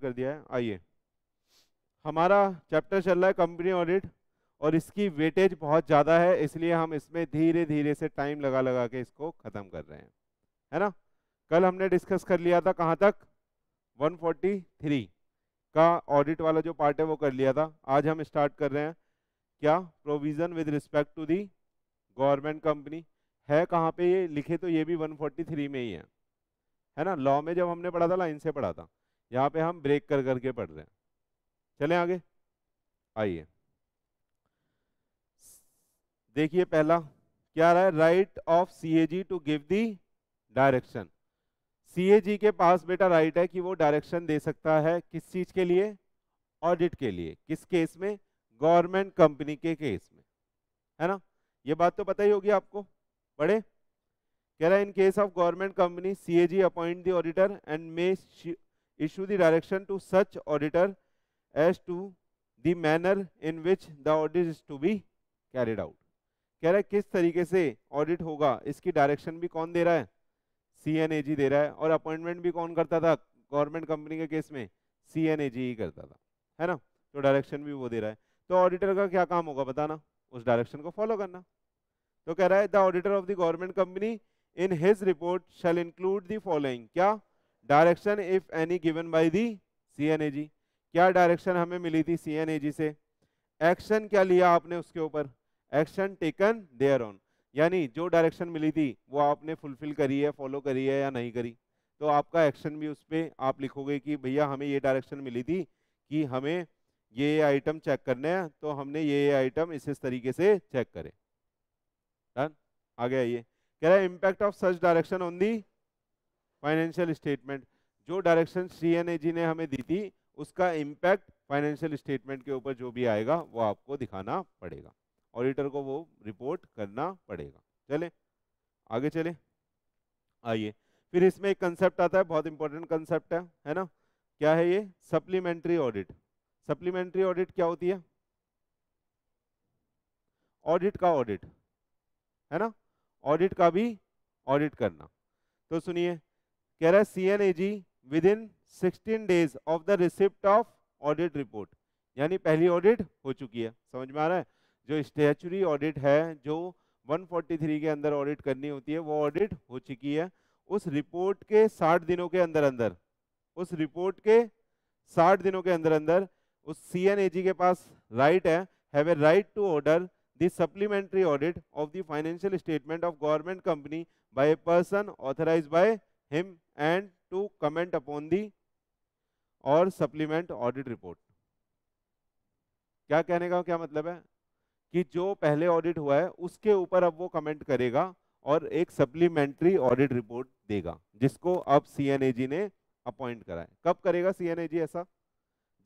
Start कर दिया है आइए हमारा चैप्टर चल रहा है कंपनी ऑडिट और इसकी वेटेज बहुत ज़्यादा है इसलिए हम इसमें धीरे धीरे से टाइम लगा लगा के इसको ख़त्म कर रहे हैं है ना कल हमने डिस्कस कर लिया था कहाँ तक 143 का ऑडिट वाला जो पार्ट है वो कर लिया था आज हम स्टार्ट कर रहे हैं क्या provision with respect to the government company है कहाँ पे ये लिखे तो ये भी 143 में ही है है ना लॉ में जब हमने पढ़ा था लाइन से पढ़ा था यहाँ पे हम ब्रेक कर करके पढ़ रहे हैं चले आगे आइए देखिए पहला क्या रहा है right of C A G to give the direction C A G के पास बेटा राइट है कि वो डायरेक्शन दे सकता है किस चीज के लिए ऑडिट के लिए किस केस में गवर्नमेंट कंपनी के केस में है ना ये बात तो पता ही होगी आपको बड़े कह रहा है in case of government company C A G appoint the auditor and may issue the direction to such auditor as to the manner in which the audit is to be carried out कह रहा है किस तरीके से audit होगा इसकी direction भी कौन दे रहा है सी एन ए जी दे रहा है और अपॉइंटमेंट भी कौन करता था गवर्नमेंट कंपनी के केस में सी एन ए जी ही करता था है ना तो डायरेक्शन भी वो दे रहा है तो ऑडिटर का क्या काम होगा बताना उस डायरेक्शन को फॉलो करना तो कह रहा है the auditor of the government company in his report shall include the following क्या direction if any given by the C क्या डायरेक्शन हमें मिली थी सी से एक्शन क्या लिया आपने उसके ऊपर एक्शन टेकन देयर ऑन यानी जो डायरेक्शन मिली थी वो आपने फुलफिल करी है फॉलो करी है या नहीं करी तो आपका एक्शन भी उस पर आप लिखोगे कि भैया हमें ये डायरेक्शन मिली थी कि हमें ये आइटम चेक करने हैं तो हमने ये आइटम इस इस तरीके से चेक करे डन आगे आइए कह रहा है impact of such direction on the financial statement जो डायरेक्शन सी ने हमें दी थी उसका इम्पैक्ट फाइनेंशियल स्टेटमेंट के ऊपर जो भी आएगा वो आपको दिखाना पड़ेगा ऑडिटर को वो रिपोर्ट करना पड़ेगा चले आगे चले आइए फिर इसमें एक कंसेप्ट आता है बहुत इंपॉर्टेंट कंसेप्ट है है ना क्या है ये सप्लीमेंट्री ऑडिट सप्लीमेंट्री ऑडिट क्या होती है ऑडिट का ऑडिट है ना ऑडिट का भी ऑडिट करना तो सुनिए कह रहा है C and AG within sixteen days of the receipt of audit report यानी पहली ऑडिट हो चुकी है समझ में आ रहा है जो स्टेचुरी ऑडिट है जो 143 के अंदर ऑडिट करनी होती है वो ऑडिट हो चुकी है उस रिपोर्ट के 60 दिनों के अंदर अंदर उस रिपोर्ट के 60 दिनों के अंदर अंदर उस सी के पास राइट है have a right to order the supplementary audit of the financial statement of government company by a person authorise by him and to comment upon the or supplement audit report. क्या कहने का क्या मतलब है कि जो पहले ऑडिट हुआ है उसके ऊपर अब वो कमेंट करेगा और एक सप्लीमेंट्री ऑडिट रिपोर्ट देगा जिसको अब सी ने अपॉइंट करा है कब करेगा सी ऐसा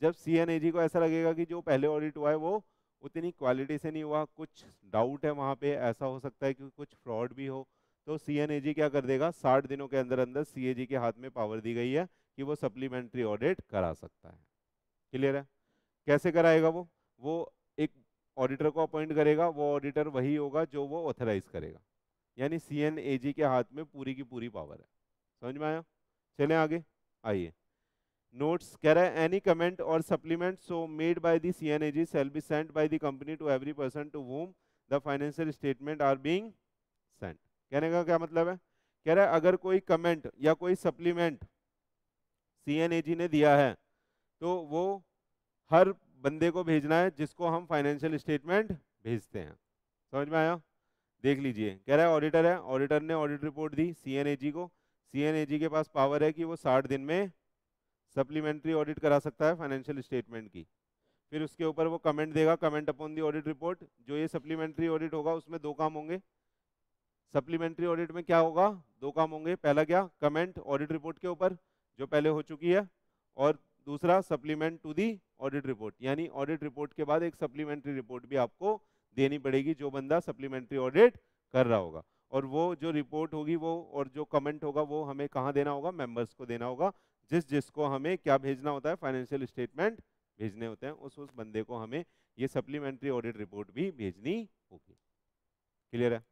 जब सी को ऐसा लगेगा कि जो पहले ऑडिट हुआ है वो उतनी क्वालिटी से नहीं हुआ कुछ डाउट है वहाँ पे ऐसा हो सकता है कि कुछ फ्रॉड भी हो तो सी क्या कर देगा साठ दिनों के अंदर अंदर सी के हाथ में पावर दी गई है कि वो सप्लीमेंट्री ऑडिट करा सकता है क्लियर है कैसे कराएगा वो वो एक ऑडिटर को अपॉइंट करेगा वो ऑडिटर वही होगा जो वो ऑथराइज करेगा यानी सी के हाथ में पूरी की पूरी पावर है समझ में आया चले आगे आइए नोट्स कह रहे हैं any comment or supplement so made by the C and A G shall be sent by the company to every person to whom the financial statement are being कहने का क्या मतलब है कह रहा है अगर कोई कमेंट या कोई सप्लीमेंट सी ने दिया है तो वो हर बंदे को भेजना है जिसको हम फाइनेंशियल स्टेटमेंट भेजते हैं समझ में आया देख लीजिए कह रहा है ऑडिटर है ऑडिटर ने ऑडिट रिपोर्ट दी सी को सी के पास पावर है कि वो साठ दिन में सप्लीमेंट्री ऑडिट करा सकता है फाइनेंशियल स्टेटमेंट की फिर उसके ऊपर वो कमेंट देगा comment upon the audit report जो ये सप्लीमेंट्री ऑडिट होगा उसमें दो काम होंगे सप्लीमेंट्री ऑडिट में क्या होगा दो काम होंगे पहला क्या कमेंट ऑडिट रिपोर्ट के ऊपर जो पहले हो चुकी है और दूसरा supplement to the audit report यानी ऑडिट रिपोर्ट के बाद एक सप्लीमेंट्री रिपोर्ट भी आपको देनी पड़ेगी जो बंदा सप्लीमेंट्री ऑडिट कर रहा होगा और वो जो रिपोर्ट होगी वो और जो कमेंट होगा वो हमें कहाँ देना होगा मेंबर्स को देना होगा जिस जिसको हमें क्या भेजना होता है फाइनेंशियल स्टेटमेंट भेजने होते हैं उस उस बंदे को हमें ये सप्लीमेंट्री ऑडिट रिपोर्ट भी भेजनी होगी क्लियर है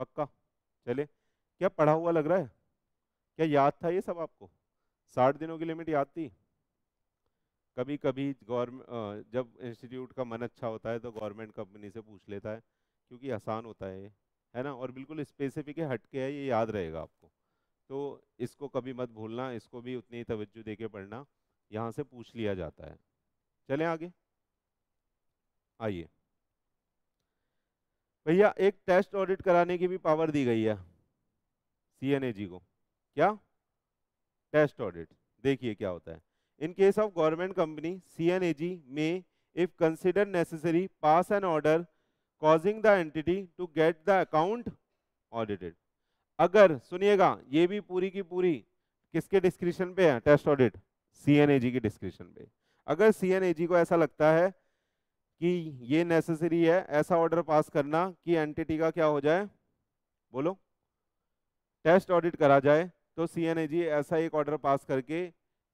पक्का चले क्या पढ़ा हुआ लग रहा है क्या याद था ये सब आपको साठ दिनों की लिमिट याद थी कभी कभी गवर्नमेंट जब इंस्टीट्यूट का मन अच्छा होता है तो गवर्नमेंट कंपनी से पूछ लेता है क्योंकि आसान होता है है ना और बिल्कुल स्पेसिफिक है हटके है ये याद रहेगा आपको तो इसको कभी मत भूलना इसको भी उतनी ही तवज्जो दे के पढ़ना यहाँ से पूछ लिया जाता है चलें आगे आइए भैया एक टेस्ट ऑडिट कराने की भी पावर दी गई है सी को क्या टेस्ट ऑडिट देखिए क्या होता है in case of government company C and A G में if consider necessary pass an order causing the entity to get the account audited अगर सुनिएगा ये भी पूरी की पूरी किसके डिस्क्रिप्शन पे है test audit C and A G के डिस्क्रिप्शन पे अगर सी एन ए जी को ऐसा लगता है कि ये नेसेसरी है ऐसा ऑर्डर पास करना कि एंटिटी का क्या हो जाए बोलो टेस्ट ऑडिट करा जाए तो सी ऐसा एक ऑर्डर पास करके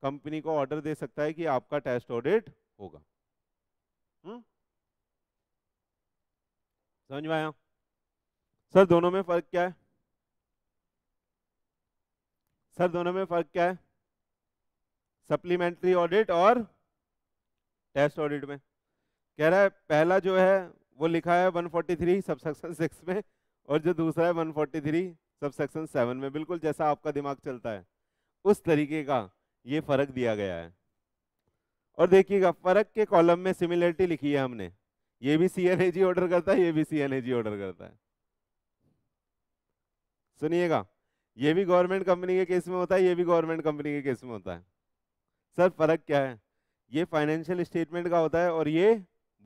कंपनी को ऑर्डर दे सकता है कि आपका टेस्ट ऑडिट होगा हुँ? हम्म? समझ में आया सर दोनों में फर्क क्या है सर दोनों में फर्क क्या है सप्लीमेंट्री ऑडिट और टेस्ट ऑडिट में कह रहा है पहला जो है वो लिखा है 143 सब सेक्शन सिक्स में और जो दूसरा है 143 सब सेक्शन सेवन में बिल्कुल जैसा आपका दिमाग चलता है उस तरीके का ये फर्क दिया गया है और देखिएगा फर्क के कॉलम में सिमिलरिटी लिखी है हमने ये भी सी एन ए जी ऑर्डर करता है ये भी सी एन ए जी ऑर्डर करता है सुनिएगा ये भी गवर्नमेंट कंपनी के केस में होता है ये भी गवर्नमेंट कंपनी के केस में होता है सर फर्क क्या है ये फाइनेंशियल स्टेटमेंट का होता है और ये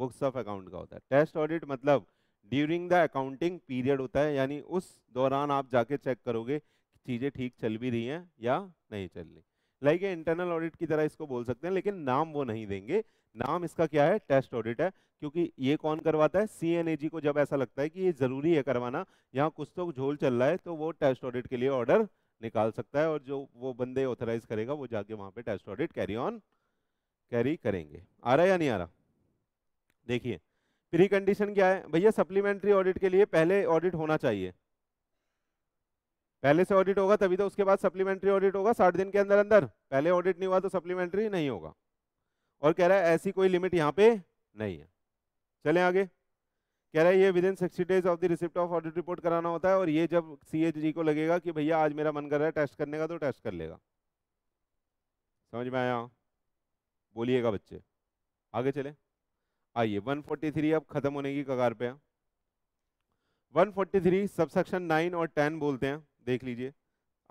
बुक्स ऑफ अकाउंट का होता है टेस्ट ऑडिट मतलब ड्यूरिंग द अकाउंटिंग पीरियड होता है यानी उस दौरान आप जाके चेक करोगे चीज़ें ठीक चल भी रही हैं या नहीं चल रही लाइक इंटरनल ऑडिट की तरह इसको बोल सकते हैं लेकिन नाम वो नहीं देंगे नाम इसका क्या है टेस्ट ऑडिट है क्योंकि ये कौन करवाता है सी को जब ऐसा लगता है कि ये ज़रूरी है करवाना यहाँ कुछ तो झोल चल रहा है तो वो टेस्ट ऑडिट के लिए ऑर्डर निकाल सकता है और जो वो बंदे ऑथराइज करेगा वो जाके वहाँ पे test audit carry on carry करेंगे आ रहा है या नहीं आ रहा देखिए प्री कंडीशन क्या है भैया सप्लीमेंट्री ऑडिट के लिए पहले ऑडिट होना चाहिए पहले से ऑडिट होगा तभी तो उसके बाद सप्लीमेंट्री ऑडिट होगा साठ दिन के अंदर अंदर पहले ऑडिट नहीं हुआ तो सप्लीमेंट्री नहीं होगा और कह रहा है ऐसी कोई लिमिट यहाँ पे नहीं है चलें आगे कह रहा है ये within sixty days of the receipt of audit report कराना होता है और ये जब सी को लगेगा कि भैया आज मेरा मन कर रहा है टेस्ट करने का तो टेस्ट कर लेगा समझ में आया बोलिएगा बच्चे आगे चले आइए 143 अब खत्म होने की कगार पे one forty three subsection nine और टेन बोलते हैं देख लीजिए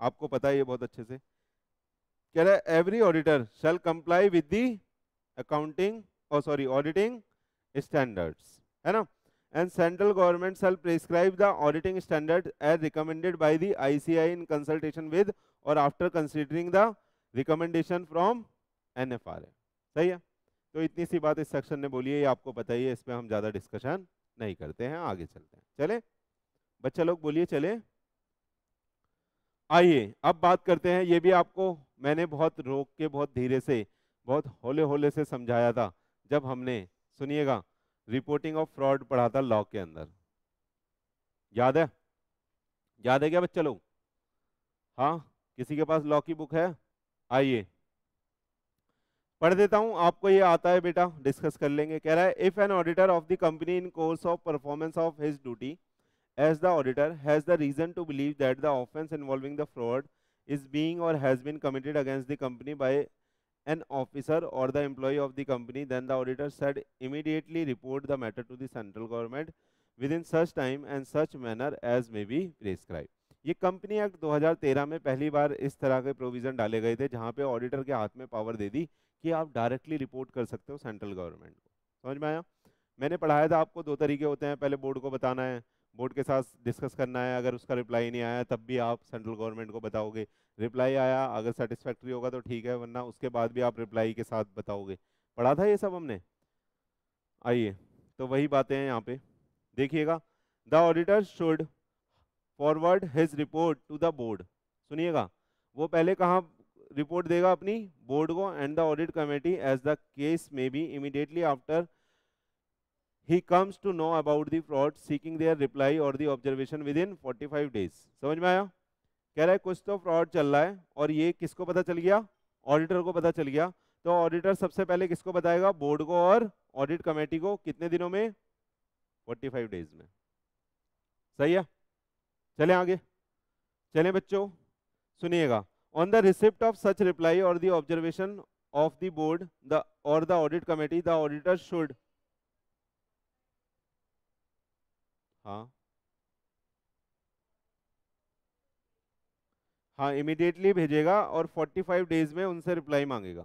आपको पता है ये बहुत अच्छे से कह रहा every auditor shall comply with the accounting or sorry auditing standards है ना and central government shall prescribe the auditing standard as recommended by the ICAI in consultation with or after considering the recommendation from an सही है तो इतनी सी बात इस section ने बोली है ये आपको बताइए इस पर हम ज़्यादा डिस्कशन नहीं करते हैं आगे चलते हैं चले बच्चा लोग बोलिए चले आइए अब बात करते हैं ये भी आपको मैंने बहुत रोक के बहुत धीरे से बहुत होले होले से समझाया था जब हमने सुनिएगा रिपोर्टिंग ऑफ फ्रॉड पढ़ा था लॉ के अंदर याद है याद है क्या बच्चा लोग हाँ किसी के पास लॉ की बुक है आइए पढ़ देता हूं आपको ये आता है बेटा डिस्कस कर लेंगे कह रहा है if an auditor of the company in course of performance of his duty as the auditor has the reason to believe that the offence involving the fraud is being or has been committed against the company by an officer or the employee of the company then the auditor said immediately report the matter to the government within such time and such manner as may be prescribed ये company act 2013 में पहली बार इस तरह के provision डाले गए थे जहां पे ऑडिटर के हाथ में पावर दे दी कि आप डायरेक्टली रिपोर्ट कर सकते हो सेंट्रल गवर्नमेंट को समझ में आया मैंने पढ़ाया था आपको दो तरीके होते हैं पहले बोर्ड को बताना है बोर्ड के साथ डिस्कस करना है अगर उसका रिप्लाई नहीं आया तब भी आप सेंट्रल गवर्नमेंट को बताओगे रिप्लाई आया अगर सेटिस्फैक्ट्री होगा तो ठीक है वरना उसके बाद भी आप रिप्लाई के साथ बताओगे पढ़ा था ये सब हमने आइए तो वही बातें हैं यहाँ पे देखिएगा the auditor should forward his report to the board सुनिएगा वो पहले कहाँ रिपोर्ट देगा अपनी बोर्ड को and the audit committee as the case may be immediately after he comes to know about the fraud seeking their reply or the observation within forty five days समझ में आया कह रहा है कुछ तो फ्रॉड चल रहा है और ये किसको पता चल गया ऑडिटर को पता चल गया तो ऑडिटर सबसे पहले किसको बताएगा बोर्ड को और ऑडिट कमेटी को कितने दिनों में 45 डेज में सही है चले आगे चले बच्चों सुनिएगा on the receipt of such reply or the observation of the board the or the audit committee the auditor should हाँ हाँ इमिडिएटली भेजेगा और 45 डेज में उनसे रिप्लाई मांगेगा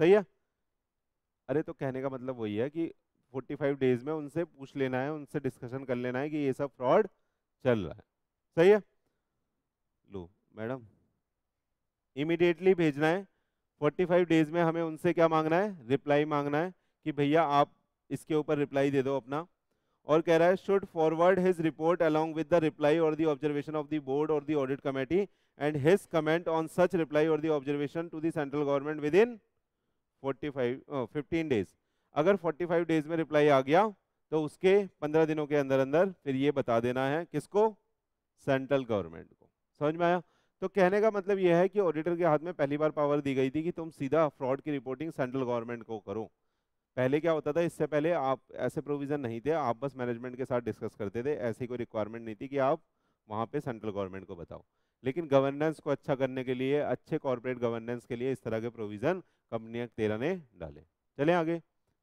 सही है अरे तो कहने का मतलब वही है कि 45 डेज में उनसे पूछ लेना है उनसे डिस्कशन कर लेना है कि ये सब फ्रॉड चल रहा है सही है लो मैडम इमीडिएटली भेजना है 45 डेज में हमें उनसे क्या मांगना है रिप्लाई मांगना है कि भैया आप इसके ऊपर रिप्लाई दे दो अपना और कह रहा है should forward his report along with the reply or the observation of the board or the audit committee and his comment on such reply or the observation to central central government within forty five fifteen days अगर 45 days में reply आ गया तो उसके 15 दिनों के अंदर अंदर फिर ये बता देना है किसको सेंट्रल गवर्नमेंट को समझ में आया तो कहने का मतलब यह है कि ऑडिटर के हाथ में पहली बार पावर दी गई थी कि तुम सीधा फ्रॉड की रिपोर्टिंग सेंट्रल गवर्नमेंट को करो पहले क्या होता था इससे पहले आप ऐसे प्रोविज़न नहीं थे आप बस मैनेजमेंट के साथ डिस्कस करते थे ऐसी कोई रिक्वायरमेंट नहीं थी कि आप वहाँ पे सेंट्रल गवर्नमेंट को बताओ लेकिन गवर्नेंस को अच्छा करने के लिए अच्छे कॉरपोरेट गवर्नेंस के लिए इस तरह के प्रोविज़न कंपनियाँ तेरह ने डाले चले आगे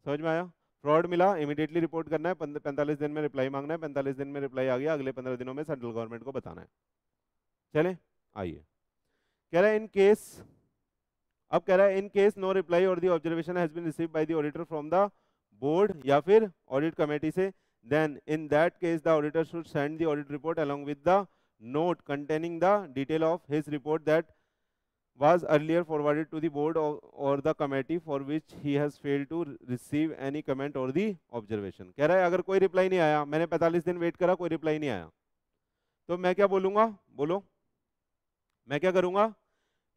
समझ में आया फ्रॉड मिला इमीडिएटली रिपोर्ट करना है पैंतालीस दिन में रिप्लाई मांगना है पैंतालीस दिन में रिप्लाई आ गया अगले पंद्रह दिनों में सेंट्रल गवर्नमेंट को बताना है चले आइए कह रहा है इन केस अब कह रहा है in case no reply or the observation has been receive by the auditor from the board या फिर ऑडिट कमेटी से then in that case the auditor should send the audit report along with the note containing the detail of his report that was earlier forwarded to the board or the committee for which he has failed to receive any comment or the observation कह रहा है अगर कोई reply नहीं आया मैंने 45 दिन wait करा कोई रिप्लाई नहीं आया तो मैं क्या बोलूंगा बोलो मैं क्या करूंगा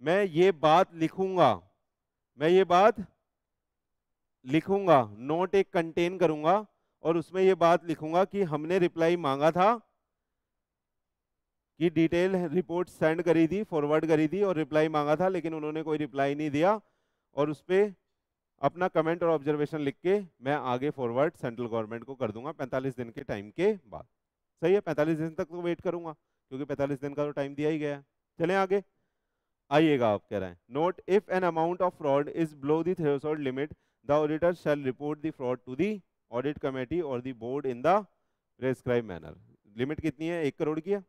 मैं ये बात लिखूंगा मैं ये बात लिखूंगा नोट एक कंटेन करूंगा और उसमें ये बात लिखूंगा कि हमने रिप्लाई मांगा था कि डिटेल रिपोर्ट सेंड करी थी फॉरवर्ड करी थी और रिप्लाई मांगा था लेकिन उन्होंने कोई रिप्लाई नहीं दिया और उस पर अपना कमेंट और ऑब्जर्वेशन लिख के मैं आगे फॉरवर्ड सेंट्रल गवर्नमेंट को कर दूंगा 45 दिन के टाइम के बाद सही है 45 दिन तक तो वेट करूंगा क्योंकि 45 दिन का तो टाइम दिया ही गया है चले आगे आइएगा आप कह रहे हैं note if an amount of fraud is below third limit the auditor shall report the fraud to the audit committee or the board in the prescribe manner limit कितनी है एक करोड़ की है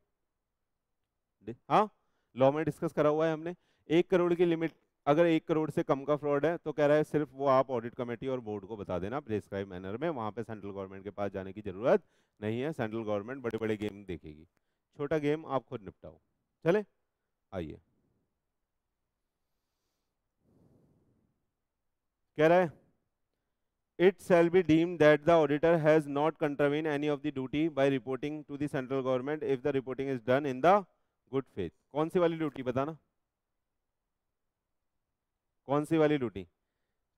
हाँ लॉ में डिस्कस करा हुआ है हमने एक करोड़ की लिमिट अगर एक करोड़ से कम का फ्रॉड है तो कह रहा है सिर्फ वो आप ऑडिट कमेटी और बोर्ड को बता देना प्रेस्क्राइब मैनर में वहाँ पे सेंट्रल गवर्नमेंट के पास जाने की जरूरत नहीं है सेंट्रल गवर्नमेंट बड़े बड़े गेम देखेगी छोटा गेम आप खुद निपटाओ चले आइए कह रहा है it shall be deem that the auditor has not contravene any of the duty by reporting to the central government if the reporting is done in the good faith कौन सी वाली ड्यूटी बताना कौन सी वाली ड्यूटी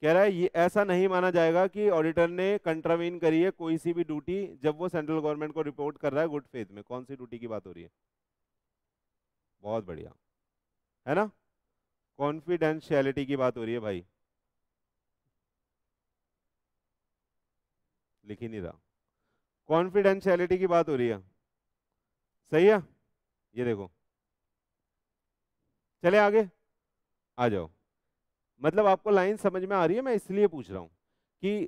कह रहा है ये ऐसा नहीं माना जाएगा कि ऑडिटर ने कंट्रावीन करी है कोई सी भी ड्यूटी जब वो सेंट्रल गवर्नमेंट को रिपोर्ट कर रहा है गुड फेथ में कौन सी ड्यूटी की बात हो रही है बहुत बढ़िया है ना कॉन्फिडेंशियलिटी की बात हो रही है भाई लिख ही नहीं रहा कॉन्फिडेंशियलिटी की बात हो रही है सही है ये देखो चले आगे आ जाओ मतलब आपको लाइन समझ में आ रही है मैं इसलिए पूछ रहा हूं कि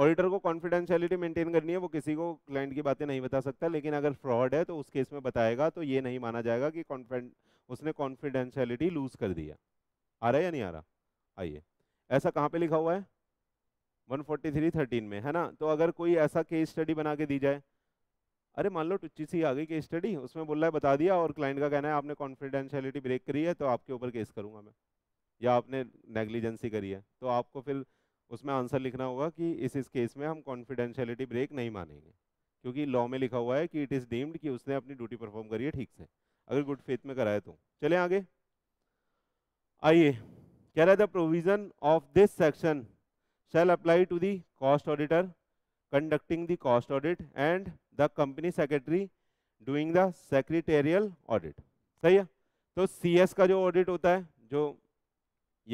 ऑडिटर को कॉन्फिडेंशियलिटी मेंटेन करनी है वो किसी को क्लाइंट की बातें नहीं बता सकता लेकिन अगर फ्रॉड है तो उस केस में बताएगा तो ये नहीं माना जाएगा कि कॉन्फिडेंट उसने कॉन्फिडेंशियलिटी लूज कर दिया आ रहा है या नहीं आ रहा आइए ऐसा कहाँ पे लिखा हुआ है वन फोर्टी में है ना तो अगर कोई ऐसा केस स्टडी बना के दी जाए अरे मान लो टुच्ची सी आ गई केस स्टडी उसमें बोल रहा है बता दिया और क्लाइंट का कहना है आपने कॉन्फिडेंशियलिटी ब्रेक करी है तो आपके ऊपर केस करूँगा मैं या आपने नेग्लिजेंसी करी है तो आपको फिर उसमें आंसर लिखना होगा कि इस इस केस में हम कॉन्फिडेंशियलिटी ब्रेक नहीं मानेंगे क्योंकि लॉ में लिखा हुआ है कि इट इज़ डीम्ड कि उसने अपनी ड्यूटी परफॉर्म करी है ठीक से अगर गुड फेथ में कराए तो चले आगे आइए कह रहा है the provision of this section shall apply to the cost auditor conducting the cost audit and the company secretary doing the secretarial audit सही है तो सी एस का जो ऑडिट होता है जो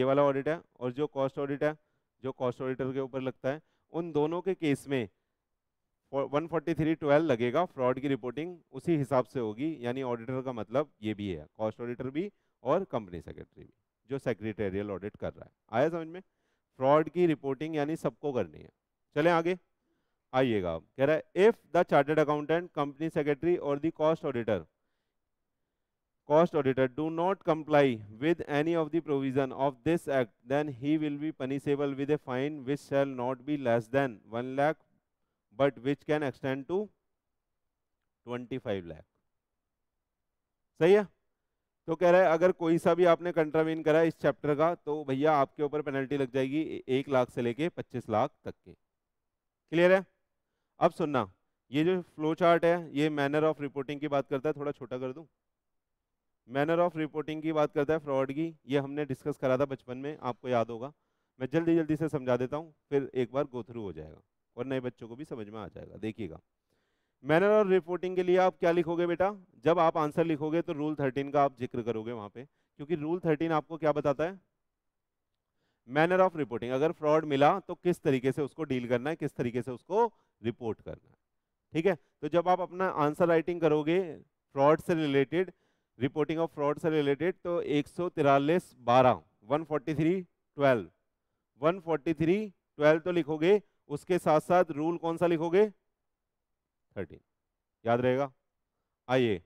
ये वाला ऑडिट है और जो कॉस्ट ऑडिट है जो कॉस्ट ऑडिटर के ऊपर लगता है उन दोनों के केस में फोर्टी लगेगा फ्रॉड की रिपोर्टिंग उसी हिसाब से होगी यानी ऑडिटर का मतलब ये भी है कॉस्ट ऑडिटर भी और कंपनी सेक्रेटरी भी जो सेक्रेटेरियल ऑडिट कर रहा है आया समझ में फ्रॉड की रिपोर्टिंग यानी सबको करनी है चले आगे आइएगा कह रहा है if the chartered accountant company secretary or the cost auditor cost auditor do not comply with any of the provision of this act then he will be punishable with a fine which shall not be less than 1 lakh but which can extend to 25 lakh सही है तो कह रहा है अगर कोई सा भी आपने कंट्रावीन करा इस चैप्टर का तो भैया आपके ऊपर पेनल्टी लग जाएगी एक लाख से लेके 25 लाख तक के क्लियर है अब सुनना ये जो फ्लो चार्ट है ये मैनर ऑफ रिपोर्टिंग की बात करता है थोड़ा छोटा कर दूं मैनर ऑफ रिपोर्टिंग की बात करता है फ्रॉड की ये हमने डिस्कस करा था बचपन में आपको याद होगा मैं जल्दी जल्दी से समझा देता हूँ फिर एक बार गो थ्रू हो जाएगा और नए बच्चों को भी समझ में आ जाएगा देखिएगा मैनर ऑफ रिपोर्टिंग के लिए आप क्या लिखोगे बेटा जब आप आंसर लिखोगे तो रूल थर्टीन का आप जिक्र करोगे वहाँ पे क्योंकि रूल थर्टीन आपको क्या बताता है मैनर ऑफ रिपोर्टिंग अगर फ्रॉड मिला तो किस तरीके से उसको डील करना है किस तरीके से उसको रिपोर्ट करना है ठीक है तो जब आप अपना आंसर राइटिंग करोगे फ्रॉड से रिलेटेड रिपोर्टिंग ऑफ फ्रॉड से रिलेटेड तो एक सौ तिरालीस बारह one forty three twelve one forty three twelve तो लिखोगे उसके साथ साथ रूल कौन सा लिखोगे थर्टीन याद रहेगा आइए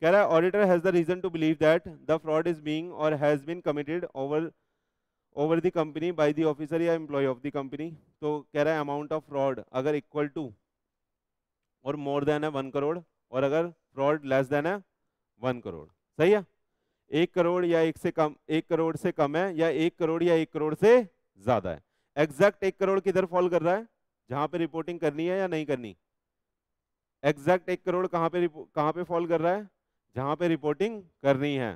कह रहा है auditor has the reason to believe that the fraud is being or has been committed over over the company by the officer या एम्प्लॉय ऑफ द कंपनी तो कह रहा है अमाउंट ऑफ फ्रॉड अगर equal to or more than है one crore और अगर fraud less than है वन करोड़ सही है एक करोड़ या एक से कम एक करोड़ से कम है या एक करोड़ या एक करोड़ से ज्यादा है एग्जैक्ट एक करोड़ किधर फॉल कर रहा है जहां पे रिपोर्टिंग करनी है या नहीं करनी एग्जैक्ट एक करोड़ कहाँ पे कहाँ पे फॉल कर रहा है जहां पे रिपोर्टिंग करनी है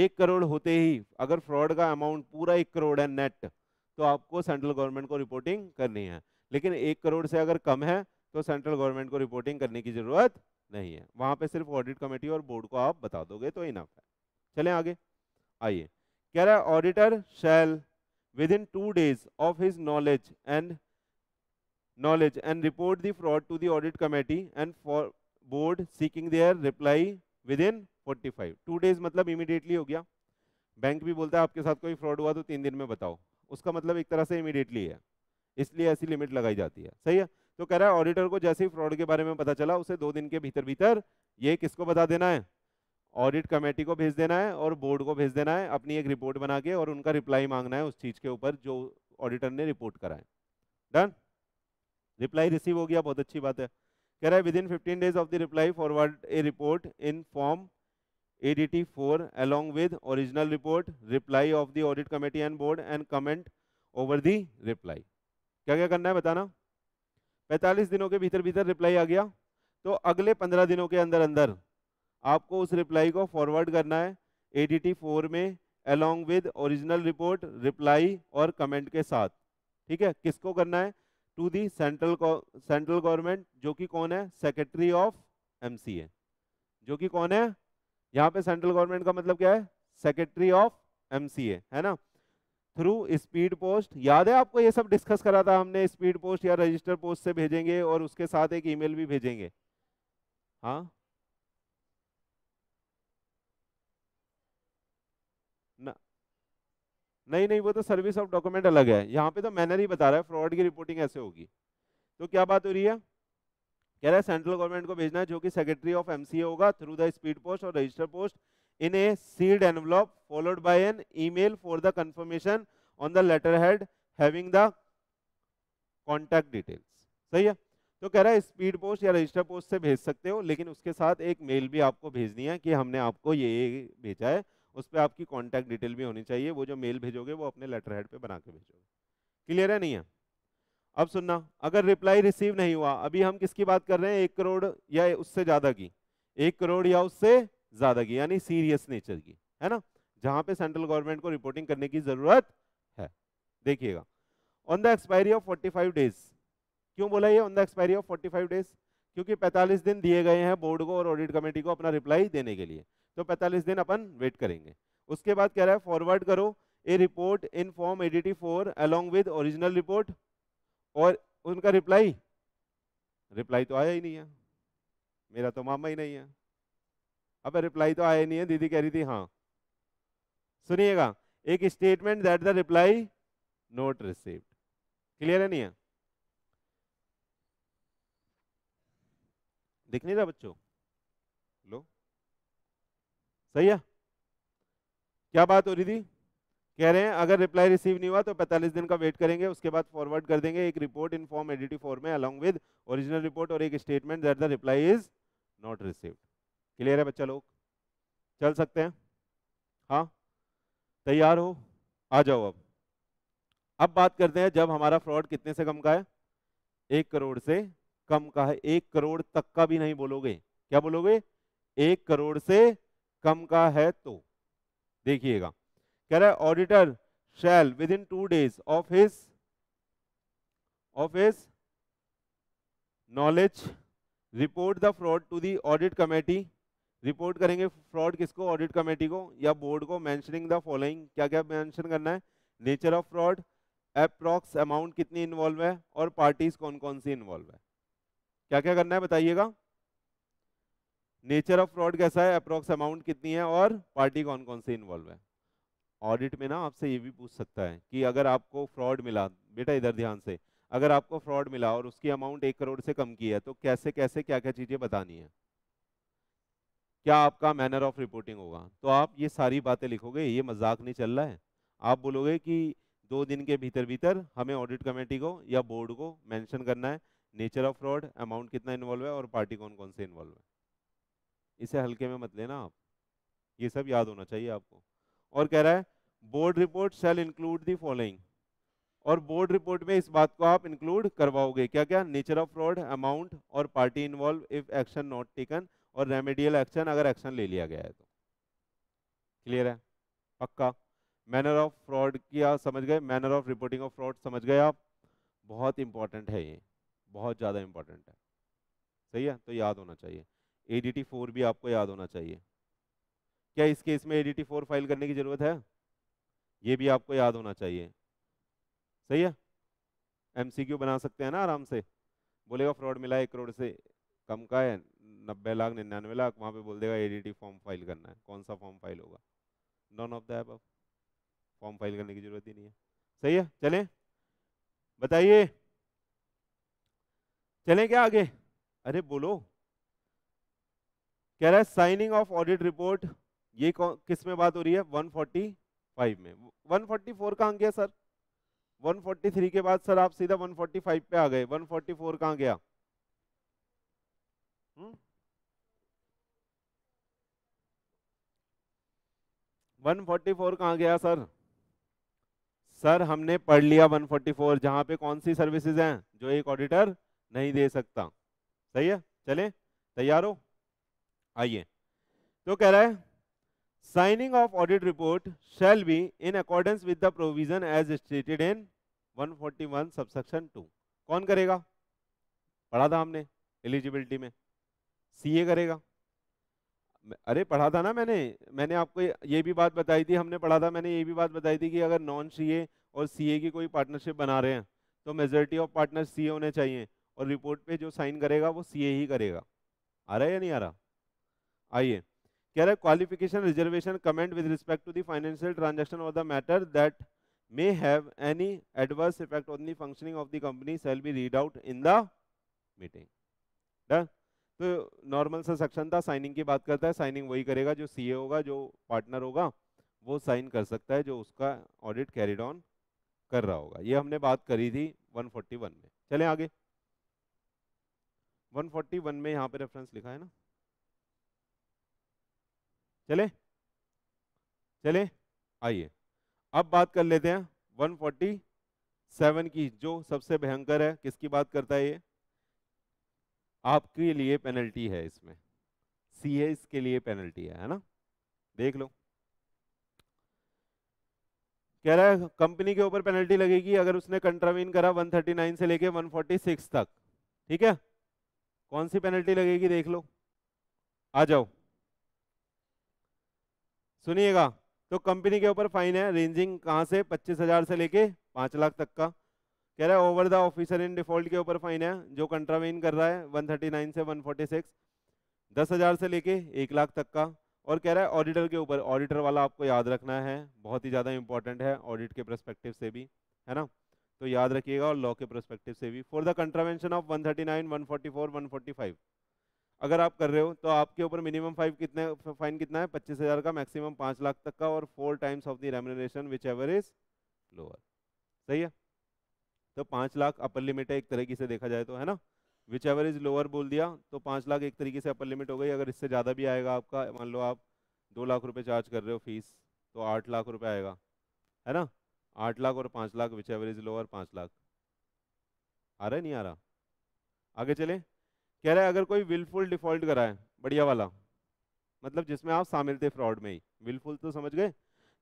एक करोड़ होते ही अगर फ्रॉड का अमाउंट पूरा एक करोड़ है नेट तो आपको सेंट्रल गवर्नमेंट को रिपोर्टिंग करनी है लेकिन एक करोड़ से अगर कम है तो सेंट्रल गवर्नमेंट को रिपोर्टिंग करने की जरूरत नहीं है वहाँ पे सिर्फ ऑडिट कमेटी और बोर्ड को आप बता दोगे तो इनफ है चले आगे आइए कह रहा है auditor shall within two days of his knowledge and knowledge and report the fraud to the audit committee and for board seeking their reply within forty five two days मतलब immediately हो गया bank भी बोलता है आपके साथ कोई fraud हुआ तो तीन दिन में बताओ उसका मतलब एक तरह से इमिडिएटली है इसलिए ऐसी लिमिट लगाई जाती है सही है तो कह रहा है ऑडिटर को जैसे ही फ्रॉड के बारे में पता चला उसे दो दिन के भीतर भीतर ये किसको बता देना है ऑडिट कमेटी को भेज देना है और बोर्ड को भेज देना है अपनी एक रिपोर्ट बना के और उनका रिप्लाई मांगना है उस चीज़ के ऊपर जो ऑडिटर ने रिपोर्ट करा है डन रिप्लाई रिसीव हो गया बहुत अच्छी बात है कह रहा है within fifteen days of the reply forward a report in form A D T four along with original report reply of the audit committee and board and comment over the reply क्या क्या करना है बताना 45 दिनों के भीतर भीतर reply आ गया तो अगले 15 दिनों के अंदर अंदर आपको उस रिप्लाई को फॉरवर्ड करना है ए डी टी फोर में along with original report reply और कमेंट के साथ ठीक है किसको करना है to the central central government जो कि कौन है सेक्रेटरी ऑफ एम जो कि कौन है यहाँ पे सेंट्रल गवर्नमेंट का मतलब क्या है सेक्रेटरी ऑफ एम है ना थ्रू स्पीड पोस्ट याद है आपको ये सब डिस्कस करा था हमने स्पीड पोस्ट या रजिस्टर पोस्ट से भेजेंगे और उसके साथ एक ईमेल भी भेजेंगे हाँ नहीं नहीं वो तो सर्विस ऑफ डॉक्यूमेंट अलग है यहाँ पे तो मैनर ही बता रहा है फ्रॉड की रिपोर्टिंग ऐसे होगी तो क्या बात हो रही है कह रहा है सेंट्रल गवर्नमेंट को भेजना है जो कि सेक्रेटरी ऑफ एमसीए होगा through the speed post or register post in a sealed envelope followed by an email for the confirmation on the letterhead having the contact details सही है तो कह रहा है स्पीड पोस्ट या रजिस्टर पोस्ट से भेज सकते हो लेकिन उसके साथ एक मेल भी आपको भेजनी है कि हमने आपको ये ये भेजा है उस पर आपकी कॉन्टैक्ट डिटेल भी होनी चाहिए वो जो मेल भेजोगे वो अपने लेटर हेड पे बना के भेजोगे क्लियर है नहीं है अब सुनना अगर रिप्लाई रिसीव नहीं हुआ अभी हम किसकी बात कर रहे हैं एक करोड़ या उससे ज़्यादा की एक करोड़ या उससे ज़्यादा की यानी सीरियस नेचर की है ना जहां पे सेंट्रल गवर्नमेंट को रिपोर्टिंग करने की ज़रूरत है देखिएगा on the expiry of 45 days क्यों बोला ये on the expiry of 45 days क्योंकि 45 दिन दिए गए हैं बोर्ड को और ऑडिट कमेटी को अपना रिप्लाई देने के लिए तो 45 दिन अपन वेट करेंगे उसके बाद कह रहा है फॉरवर्ड करो a report in form ADT four along with original report और उनका रिप्लाई रिप्लाई तो आया ही नहीं है मेरा तो मामा ही नहीं है अब रिप्लाई तो आया नहीं है दीदी कह रही थी हाँ सुनिएगा एक statement that the reply not received clear है नहीं है दिख नहीं रहा बच्चों लो सही है क्या बात हो रही थी कह रहे हैं अगर रिप्लाई रिसीव नहीं हुआ तो 45 दिन का वेट करेंगे उसके बाद फॉरवर्ड कर देंगे एक report in form ADT form में अलॉन्ग विद ओरिजिनल रिपोर्ट और एक statement that the reply is not received clear है बच्चा लोग चल सकते हैं हाँ तैयार हो आ जाओ अब अब बात करते हैं जब हमारा फ्रॉड कितने से कम का है एक करोड़ से कम का है एक करोड़ तक का भी नहीं बोलोगे क्या बोलोगे एक करोड़ से कम का है तो देखिएगा कह रहा है auditor shall within two days of his of his knowledge report the fraud to the audit committee report करेंगे फ्रॉड किसको ऑडिट कमेटी को या बोर्ड को मैंशनिंग द फॉलोइंग क्या क्या मैंशन करना है nature of fraud approx amount कितनी इन्वॉल्व है और पार्टीज कौन कौन सी इन्वॉल्व है क्या क्या करना है बताइएगा नेचर ऑफ फ्रॉड कैसा है अप्रॉक्स अमाउंट कितनी है और पार्टी कौन कौन सी इन्वॉल्व है ऑडिट में ना आपसे ये भी पूछ सकता है कि अगर आपको फ्रॉड मिला बेटा इधर ध्यान से अगर आपको फ्रॉड मिला और उसकी अमाउंट एक करोड़ से कम की है तो कैसे कैसे क्या क्या चीज़ें बतानी है क्या आपका मैनर ऑफ रिपोर्टिंग होगा तो आप ये सारी बातें लिखोगे ये मजाक नहीं चल रहा है आप बोलोगे कि दो दिन के भीतर भीतर हमें ऑडिट कमेटी को या बोर्ड को मेंशन करना है नेचर ऑफ फ्रॉड अमाउंट कितना इन्वॉल्व है और पार्टी कौन कौन से इन्वॉल्व है इसे हल्के में मत लेना आप ये सब याद होना चाहिए आपको और कह रहा है board report shall include the following और बोर्ड रिपोर्ट में इस बात को आप इंक्लूड करवाओगे क्या क्या नेचर ऑफ फ्रॉड अमाउंट और party involve if action not taken or remedial action अगर एक्शन ले लिया गया है तो क्लियर है पक्का मैनर ऑफ फ्रॉड की आप समझ गए manner of reporting of fraud समझ गए आप बहुत इंपॉर्टेंट है ये बहुत ज़्यादा इंपॉर्टेंट है सही है तो याद होना चाहिए ए डी टी फोर भी आपको याद होना चाहिए क्या इस केस में A D T four file करने की ज़रूरत है ये भी आपको याद होना चाहिए सही है एम सी क्यू बना सकते हैं ना आराम से बोलेगा फ्रॉड मिला एक करोड़ से कम का है नब्बे लाख निन्यानवे लाख वहाँ पे बोल देगा एडीटी फॉर्म फाइल करना है कौन सा फॉर्म फाइल होगा नॉन ऑफ द एप अब फॉर्म फाइल करने की जरूरत ही नहीं है सही है चलें बताइए चलें क्या आगे अरे बोलो कह रहा है साइनिंग ऑफ ऑडिट रिपोर्ट ये किस में बात हो रही है 145 में फोर कहाँ गया सर 143 के बाद सर आप सीधा 145 पे आ गए 144 कहाँ गया हम्म? वन फोर्टी फोर कहाँ गया सर सर हमने पढ़ लिया 144 जहां पर कौन सी सर्विसेज हैं जो एक ऑडिटर नहीं दे सकता सही है चले तैयार हो आइए तो कह रहा है signing of audit report shall be in accordance with the provision as stated in 141 subsection two कौन करेगा पढ़ा था हमने एलिजिबिलिटी में सीए करेगा अरे पढ़ा था ना मैंने मैंने आपको ये भी बात बताई थी हमने पढ़ा था मैंने ये भी बात बताई थी कि अगर नॉन सीए और सीए की कोई पार्टनरशिप बना रहे हैं तो मेजोरिटी ऑफ पार्टनर सीए होने चाहिए और रिपोर्ट पे जो साइन करेगा वो सीए ही करेगा आ रहा है या नहीं आ रहा आइए कह रहा है qualification reservation comment with respect to the financial transaction of the matter that may have any adverse effect on the functioning of the company shall be read out in the meeting done तो normal सा section था signing की बात करता है signing वही करेगा जो सीए होगा जो पार्टनर होगा वो साइन कर सकता है जो उसका ऑडिट कैरिड ऑन कर रहा होगा ये हमने बात करी थी 141 में चले आगे 141 में यहाँ पे रेफरेंस लिखा है ना चले चले आइए अब बात कर लेते हैं 147 की जो सबसे भयंकर है किसकी बात करता है ये आपके लिए पेनल्टी है इसमें सी है इसके लिए पेनल्टी है है ना देख लो कह रहा है कंपनी के ऊपर पेनल्टी लगेगी अगर उसने कंट्रावीन करा 139 से लेके 146 तक ठीक है कौन सी पेनल्टी लगेगी देख लो आ जाओ सुनिएगा तो कंपनी के ऊपर फाइन है रेंजिंग कहां से 25,000 से लेके 5 लाख तक का कह रहा है over the officer in default के ऊपर फाइन है जो कंट्रावेन कर रहा है 139 से 146 दस हज़ार से लेके एक लाख तक का और कह रहा है ऑडिटर के ऊपर ऑडिटर वाला आपको याद रखना है बहुत ही ज़्यादा इंपॉर्टेंट है ऑडिट के प्रस्पेक्टिव से भी है ना तो याद रखिएगा और लॉ के प्रस्पेक्टिव से भी for the contravention of one forty five अगर आप कर रहे हो तो आपके ऊपर मिनिमम फाइव कितने फाइन कितना है पच्चीस हज़ार का मैक्सिमम पाँच लाख तक का और four times of the remuneration whichever is lower सही है तो पाँच लाख अपर लिमिट है एक तरीके से देखा जाए तो है ना विच एवर इज लोअर बोल दिया तो पाँच लाख एक तरीके से अपर लिमिट हो गई अगर इससे ज़्यादा भी आएगा आपका मान लो आप दो लाख रुपये चार्ज कर रहे हो फीस तो आठ लाख रुपये आएगा है ना आठ लाख और पाँच lakh whichever is lower पाँच लाख आ रहा है नहीं आ रहा आगे चले कह रहे अगर कोई विलफुल डिफॉल्ट कराए बढ़िया वाला मतलब जिसमें आप शामिल थे फ्रॉड में ही विलफुल तो समझ गए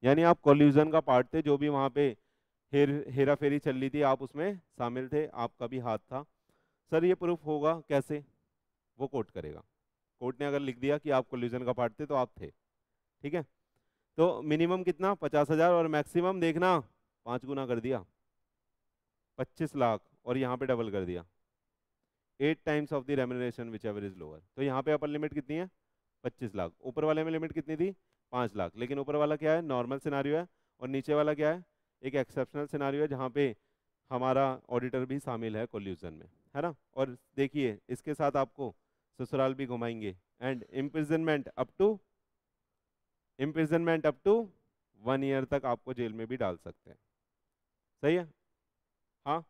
यानी आप कॉल्यूजन का पार्ट थे जो भी वहाँ पे हेर हेरा फेरी चल रही थी आप उसमें शामिल थे आपका भी हाथ था सर ये प्रूफ होगा कैसे वो कोर्ट करेगा कोर्ट ने अगर लिख दिया कि आप कोल्यूजन का पार्ट थे तो आप थे ठीक है तो मिनिमम कितना पचास हज़ार और मैक्सिमम देखना पाँच गुना कर दिया पच्चीस लाख और यहाँ पे डबल कर दिया eight times of the remuneration whichever is lower तो यहाँ पे अपर लिमिट कितनी है पच्चीस लाख ऊपर वाले में लिमिट कितनी थी पाँच लाख लेकिन ऊपर वाला क्या है नॉर्मल सिनारियो है और नीचे वाला क्या है एक एक्सेप्शनल सिनारियो है जहाँ पे हमारा ऑडिटर भी शामिल है कोल्यूजन में है ना और देखिए इसके साथ आपको ससुराल भी घुमाएंगे and imprisonment up to imprisonment up to one year तक आपको जेल में भी डाल सकते हैं सही है हाँ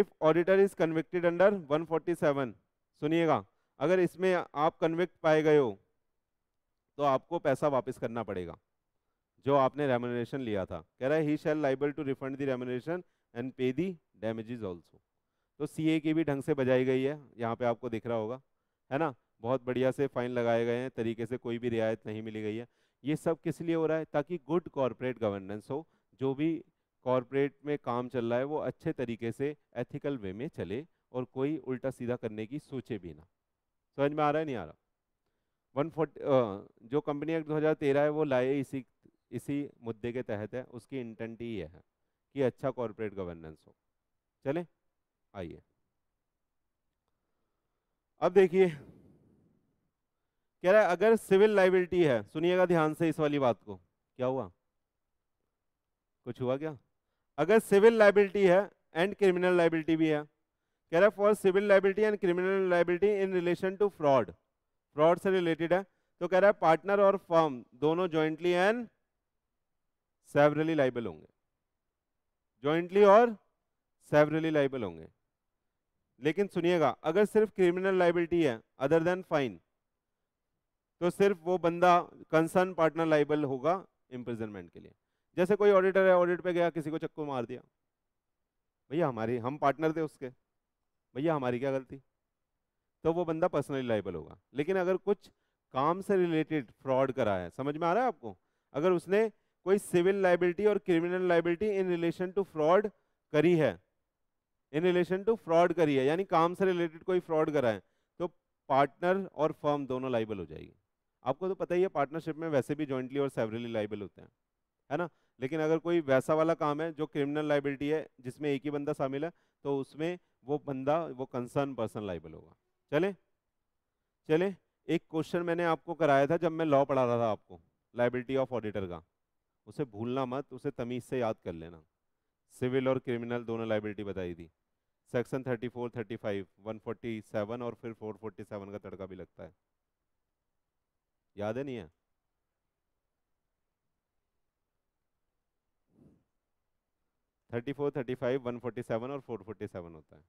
if auditor is convicted under 147 सुनिएगा अगर इसमें आप कन्विक्ट पाए गए हो तो आपको पैसा वापस करना पड़ेगा जो आपने रेमोनेशन लिया था कह रहा है ही shall liable to refund the remuneration and pay the damages also तो सी की भी ढंग से बजाई गई है यहाँ पे आपको दिख रहा होगा है ना बहुत बढ़िया से फाइन लगाए गए हैं तरीके से कोई भी रियायत नहीं मिली गई है ये सब किस लिए हो रहा है ताकि गुड कॉरपोरेट गवर्नेंस हो जो भी कॉरपोरेट में काम चल रहा है वो अच्छे तरीके से एथिकल वे में चले और कोई उल्टा सीधा करने की सोचे भी ना समझ में आ रहा है नहीं आ रहा वन फोर्टी जो कंपनी एक्ट दो है वो लाए इसी इसी मुद्दे के तहत है उसकी इंटेंट ही है कि अच्छा कॉरपोरेट गवर्नेंस हो चले आइए अब देखिए कह रहा है अगर सिविल लाइबिलिटी है सुनिएगा ध्यान से इस वाली बात को क्या हुआ कुछ हुआ क्या अगर सिविल लाइबिलिटी है एंड क्रिमिनल लाइबिलिटी भी है कह रहा है for civil liability and criminal liability in relation to fraud fraud से रिलेटेड है तो कह रहा है पार्टनर और फर्म दोनों ज्वाइंटली एंड सेवरली लाइबल होंगे जॉइंटली और सेवरली लाइबल होंगे लेकिन सुनिएगा अगर सिर्फ क्रिमिनल लाइबिलिटी है अदर देन फाइन तो सिर्फ वो बंदा कंसर्न पार्टनर लाइबल होगा इम्प्रिजनमेंट के लिए जैसे कोई ऑडिटर है ऑडिट पे गया किसी को चक्कू मार दिया भैया हमारी हम पार्टनर थे उसके भैया हमारी क्या गलती तो वो बंदा पर्सनली लाइबल होगा लेकिन अगर कुछ काम से रिलेटेड फ्रॉड करा है समझ में आ रहा है आपको अगर उसने कोई सिविल लाइबिलिटी और criminal liability in relation to fraud करी है इन रिलेशन टू फ्रॉड करी है यानी काम से रिलेटेड कोई फ्रॉड करा है तो पार्टनर और फर्म दोनों लाइबल हो जाएगी आपको तो पता ही है पार्टनरशिप में वैसे भी जॉइंटली और सेवरली लाइबल होते हैं है ना लेकिन अगर कोई वैसा वाला काम है जो क्रिमिनल लाइबिलिटी है जिसमें एक ही बंदा शामिल है तो उसमें वो बंदा वो कंसर्न पर्सन लाइबल होगा चले चले एक क्वेश्चन मैंने आपको कराया था जब मैं लॉ पढ़ा रहा था आपको लाइबिलिटी ऑफ ऑडिटर का उसे भूलना मत उसे तमीज़ से याद कर लेना सिविल और क्रिमिनल दोनों लाइबिलिटी बताई थी सेक्शन 34, 35, 147 और फिर 447 का तड़का भी लगता है याद है नहीं है thirty four thirty five one forty seven और फोर फोर्टी सेवन होता है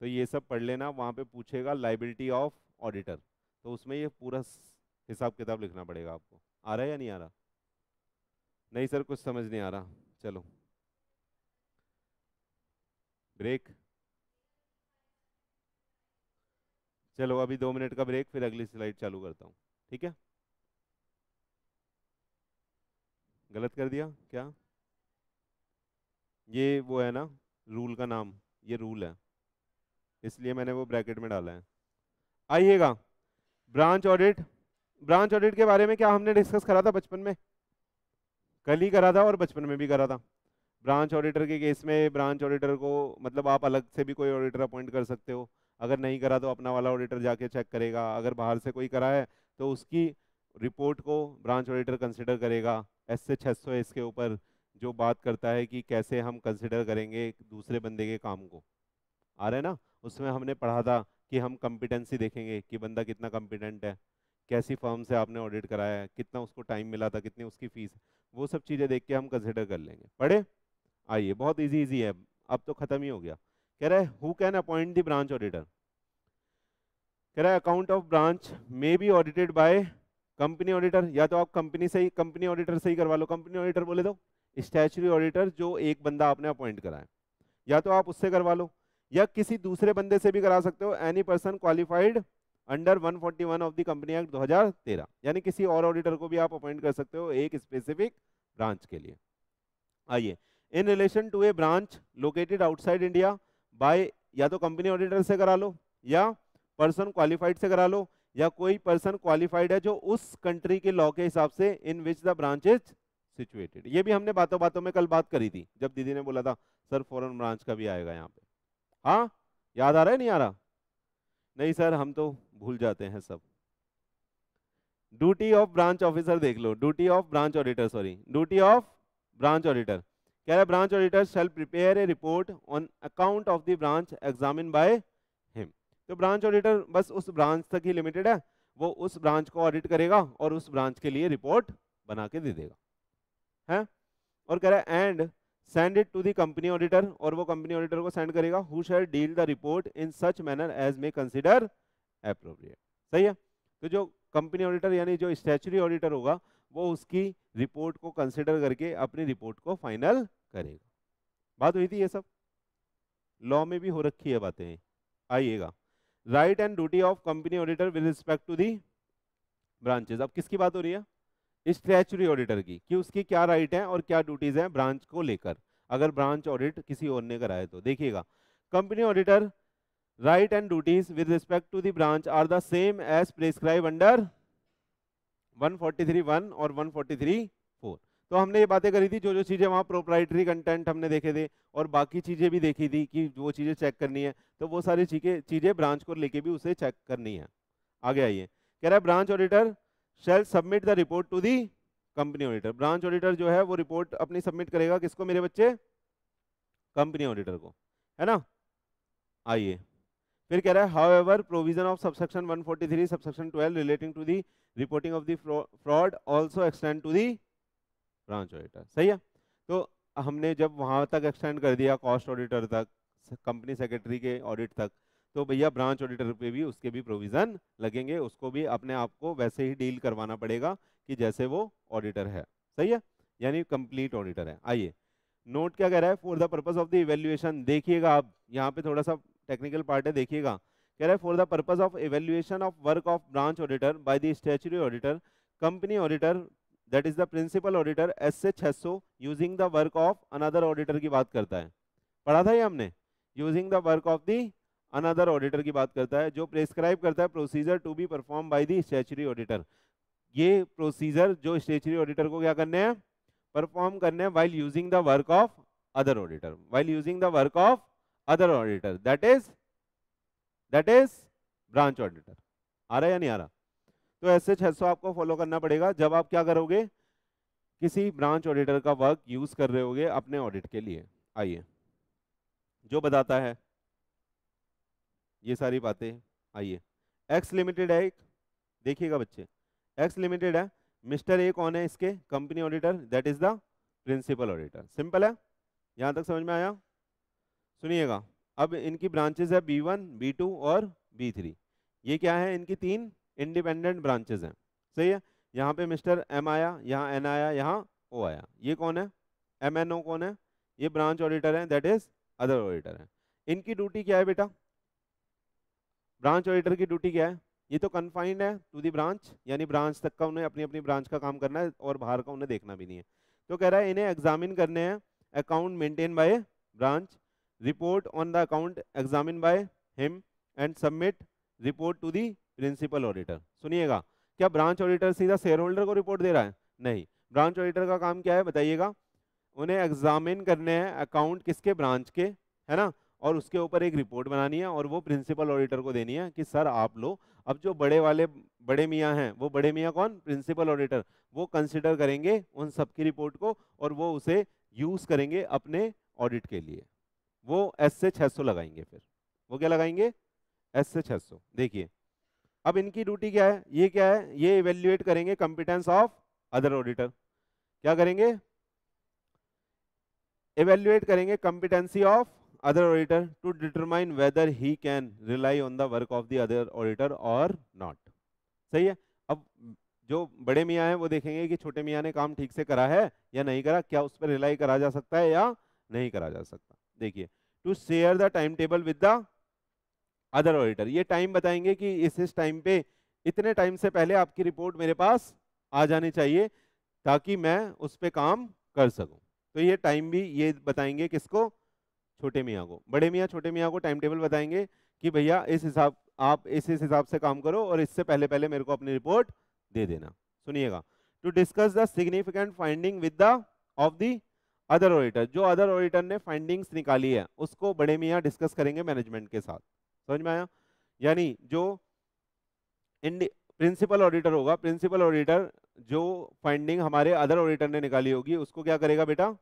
तो ये सब पढ़ लेना वहाँ पे पूछेगा लाइबिलिटी ऑफ ऑडिटर तो उसमें ये पूरा हिसाब किताब लिखना पड़ेगा आपको आ रहा है या नहीं आ रहा नहीं सर कुछ समझ नहीं आ रहा चलो ब्रेक चलो अभी दो मिनट का ब्रेक फिर अगली स्लाइड चालू करता हूँ ठीक है गलत कर दिया क्या ये वो है ना रूल का नाम ये रूल है इसलिए मैंने वो ब्रैकेट में डाला है आइएगा ब्रांच ऑडिट ब्रांच ऑडिट के बारे में क्या हमने डिस्कस करा था बचपन में कल ही करा था और बचपन में भी करा था ब्रांच ऑडिटर के केस में ब्रांच ऑडिटर को मतलब आप अलग से भी कोई ऑडिटर अपॉइंट कर सकते हो अगर नहीं करा तो अपना वाला ऑडिटर जाके चेक करेगा अगर बाहर से कोई करा है तो उसकी रिपोर्ट को ब्रांच ऑडिटर कंसिडर करेगा एस से छः सौ इसके ऊपर जो बात करता है कि कैसे हम कंसिडर करेंगे दूसरे बंदे के काम को आ रहा है ना उसमें हमने पढ़ा था कि हम कम्पिटेंसी देखेंगे कि बंदा कितना कम्पिटेंट है कैसी फर्म से आपने ऑडिट कराया कितना उसको टाइम मिला था कितनी उसकी फीस वो सब चीज़ें देख के हम कंसिडर कर लेंगे पढ़े आइए बहुत ईजी ईजी है अब तो ख़त्म ही हो गया कह रहा है who can appoint the branch auditor कह रहा है account of branch may be audited by company auditor या तो आप कंपनी से ही कंपनी ऑडिटर से ही करवा लो कंपनी ऑडिटर बोले तो स्टैचुरी ऑडिटर जो एक बंदा आपने अपॉइंट कराया या तो आप उससे करवा लो या किसी दूसरे बंदे से भी करा सकते हो any person qualified under 141 of the company act 2013 यानी किसी और ऑडिटर को भी आप अपॉइंट कर सकते हो एक स्पेसिफिक ब्रांच के लिए आइए in relation to a branch located outside India by या तो कंपनी ऑडिटर से करा लो या पर्सन क्वालिफाइड से करा लो या कोई पर्सन क्वालिफाइड है जो उस कंट्री के लॉ के हिसाब से in which the branch is situated ये भी हमने बातों बातों में कल बात करी थी जब दीदी ने बोला था सर फॉरन ब्रांच का भी आएगा यहाँ पे हाँ याद आ रहा है नहीं आ रहा नहीं सर हम तो भूल जाते हैं सब ड्यूटी ऑफ ब्रांच ऑफिसर देख लो duty of branch auditor sorry duty of branch auditor कह रहे branch auditor shall prepare a report on account of the branch examine by him तो ब्रांच ऑडिटर बस उस ब्रांच तक ही लिमिटेड है वो उस ब्रांच को ऑडिट करेगा और उस ब्रांच के लिए रिपोर्ट बना के दे देगा है और कह रहा है and send it to the company auditor और वो कंपनी ऑडिटर को सेंड करेगा who shall deal the report in such manner as may consider appropriate सही है तो जो कंपनी ऑडिटर यानी जो स्टैचुरी ऑडिटर होगा वो उसकी रिपोर्ट को कंसिडर करके अपनी रिपोर्ट को फाइनल करेगा बात हुई थी ये सब लॉ में भी हो रखी है बातें आइएगा right and duty of company auditor with respect to the branches अब किसकी बात हो रही है स्टैचुरी ऑडिटर की कि उसकी क्या राइट है और क्या ड्यूटीज हैं ब्रांच को लेकर अगर ब्रांच ऑडिट किसी और ने कराए तो देखिएगा company auditor right and duties with respect to the branch are the same as prescribed under 143.1 और 143.4 तो हमने ये बातें करी थी जो जो चीज़ें वहाँ प्रोप्राइटरी कंटेंट हमने देखे थे और बाकी चीज़ें भी देखी थी कि वो चीज़ें चेक करनी है तो वो सारी चीज़ें चीज़ें ब्रांच को लेके भी उसे चेक करनी है आगे आइए कह रहा है branch auditor shall submit the report to the company auditor branch auditor जो है वो रिपोर्ट अपनी सबमिट करेगा किसको मेरे बच्चे कंपनी ऑडिटर को है ना आइए फिर कह रहा है however provision of subsection 143 subsection twelve relating to the reporting of the fraud also extend to the branch auditor सही है तो हमने जब वहाँ तक एक्सटेंड कर दिया कॉस्ट ऑडिटर तक कंपनी सेक्रेटरी के ऑडिट तक तो भैया ब्रांच ऑडिटर पे भी उसके भी प्रोविज़न लगेंगे उसको भी अपने आप को वैसे ही डील करवाना पड़ेगा कि जैसे वो ऑडिटर है सही है यानी कंप्लीट ऑडिटर है आइए नोट क्या कह रहा है for the purpose of the evaluation देखिएगा आप यहाँ पे थोड़ा सा टेक्निकल पार्ट है देखिएगा कह रहा है for the purpose of evaluation of work of branch auditor by the statutory auditor company auditor that is the principal auditor S से छह using the work of another auditor की बात करता है पढ़ा था ये हमने using the work of the another auditor की बात करता है जो प्रेस्क्राइब करता है procedure to be perform by the statutory auditor ये प्रोसीजर जो स्टेचरी ऑडिटर को क्या करने हैं परफॉर्म करने हैं while using the work of other auditor while using the work of other auditor that is that is branch auditor आ रहा है या नहीं आ रहा तो ऐसे छह सौ आपको फॉलो करना पड़ेगा जब आप क्या करोगे किसी ब्रांच ऑडिटर का वर्क यूज कर रहे होगे अपने ऑडिट के लिए आइए जो बताता है ये सारी बातें आइए एक्स लिमिटेड है एक देखिएगा बच्चे एक्स लिमिटेड है मिस्टर ए कौन है इसके company auditor that is the principal auditor simple है यहाँ तक समझ में आया सुनिएगा अब इनकी ब्रांचेज है बी वन बी टू और बी थ्री ये क्या है इनकी तीन इंडिपेंडेंट ब्रांचेज हैं सही है यहाँ पे मिस्टर एम आया यहाँ एन आया यहाँ ओ आया ये कौन है एम एन ओ कौन है ये ब्रांच ऑडिटर है दैट इज अदर ऑडिटर है इनकी ड्यूटी क्या है बेटा ब्रांच ऑडिटर की ड्यूटी क्या है ये तो कन्फाइंड है टू दी ब्रांच यानी ब्रांच तक का उन्हें अपनी अपनी ब्रांच का काम करना है और बाहर का उन्हें देखना भी नहीं है तो कह रहा है इन्हें एग्जामिन करने हैं account maintain by branch report on the account examine by him and submit report to the principal auditor सुनिएगा क्या ब्रांच ऑडिटर सीधा शेयर होल्डर को रिपोर्ट दे रहा है नहीं ब्रांच ऑडिटर का काम क्या है बताइएगा उन्हें एग्जामिन करने हैं अकाउंट किसके ब्रांच के है ना और उसके ऊपर एक रिपोर्ट बनानी है और वो प्रिंसिपल ऑडिटर को देनी है कि सर आप लो अब जो बड़े वाले बड़े मियाँ हैं वो बड़े मियाँ कौन प्रिंसिपल ऑडिटर वो कंसिडर करेंगे उन सबकी रिपोर्ट को और वो उसे यूज़ करेंगे अपने ऑडिट के लिए वो एस से छः सौ लगाएंगे फिर वो क्या लगाएंगे एस से छः सौ देखिए अब इनकी ड्यूटी क्या है ये क्या है ये इवेल्युएट करेंगे कॉम्पिटेंस ऑफ अदर ऑडिटर क्या करेंगे इवेल्युएट करेंगे competency of other orator to determine whether he can rely on the work of the other orator or not सही है अब जो बड़े मियाँ हैं वो देखेंगे कि छोटे मियाँ ने काम ठीक से करा है या नहीं करा क्या उस पर रिलाई करा जा सकता है या नहीं करा जा सकता देखिए to share the time table with the other auditor ये टाइम बताएंगे कि इस इस टाइम पे इतने टाइम से पहले आपकी रिपोर्ट मेरे पास आ जानी चाहिए ताकि मैं उस पर काम कर सकूं तो ये टाइम भी ये बताएंगे किसको छोटे मियाँ को बड़े मियाँ छोटे मियाँ को टाइम टेबल बताएंगे कि भैया इस हिसाब आप इस इस हिसाब से काम करो और इससे पहले पहले मेरे को अपनी रिपोर्ट दे देना सुनिएगा to discuss the significant finding with the of the other auditor जो अदर ऑडिटर ने फाइंडिंग्स निकाली है उसको बड़े मियाँ डिस्कस करेंगे मैनेजमेंट के साथ समझ में आया यानी जो प्रिंसिपल ऑडिटर होगा प्रिंसिपल ऑडिटर जो फाइंडिंग हमारे अदर ऑडिटर ने निकाली होगी उसको क्या करेगा बेटा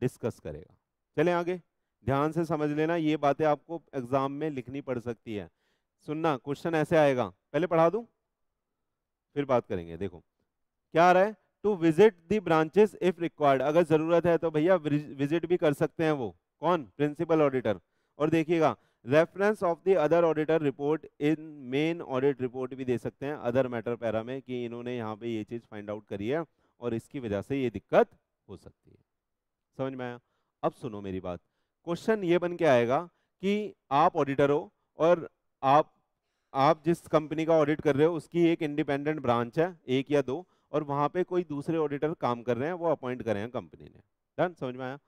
डिस्कस करेगा चले आगे ध्यान से समझ लेना ये बातें आपको एग्जाम में लिखनी पड़ सकती है सुनना क्वेश्चन ऐसे आएगा पहले पढ़ा दू फिर बात करेंगे देखो क्या आ रहा है to visit the branches if required अगर जरूरत है तो भैया विजिट भी कर सकते हैं वो कौन प्रिंसिपल ऑडिटर और देखिएगा reference of the other auditor report in main audit report भी दे सकते हैं अदर मैटर पैरा में कि इन्होंने यहाँ पे ये चीज़ फाइंड आउट करी है और इसकी वजह से ये दिक्कत हो सकती है समझ में आया अब सुनो मेरी बात क्वेश्चन ये बन के आएगा कि आप ऑडिटर हो और आप आप जिस कंपनी का ऑडिट कर रहे हो उसकी एक इंडिपेंडेंट ब्रांच है एक या दो और वहाँ पे कोई दूसरे ऑडिटर काम कर रहे हैं वो अपॉइंट रहे हैं कंपनी ने डन समझ में आया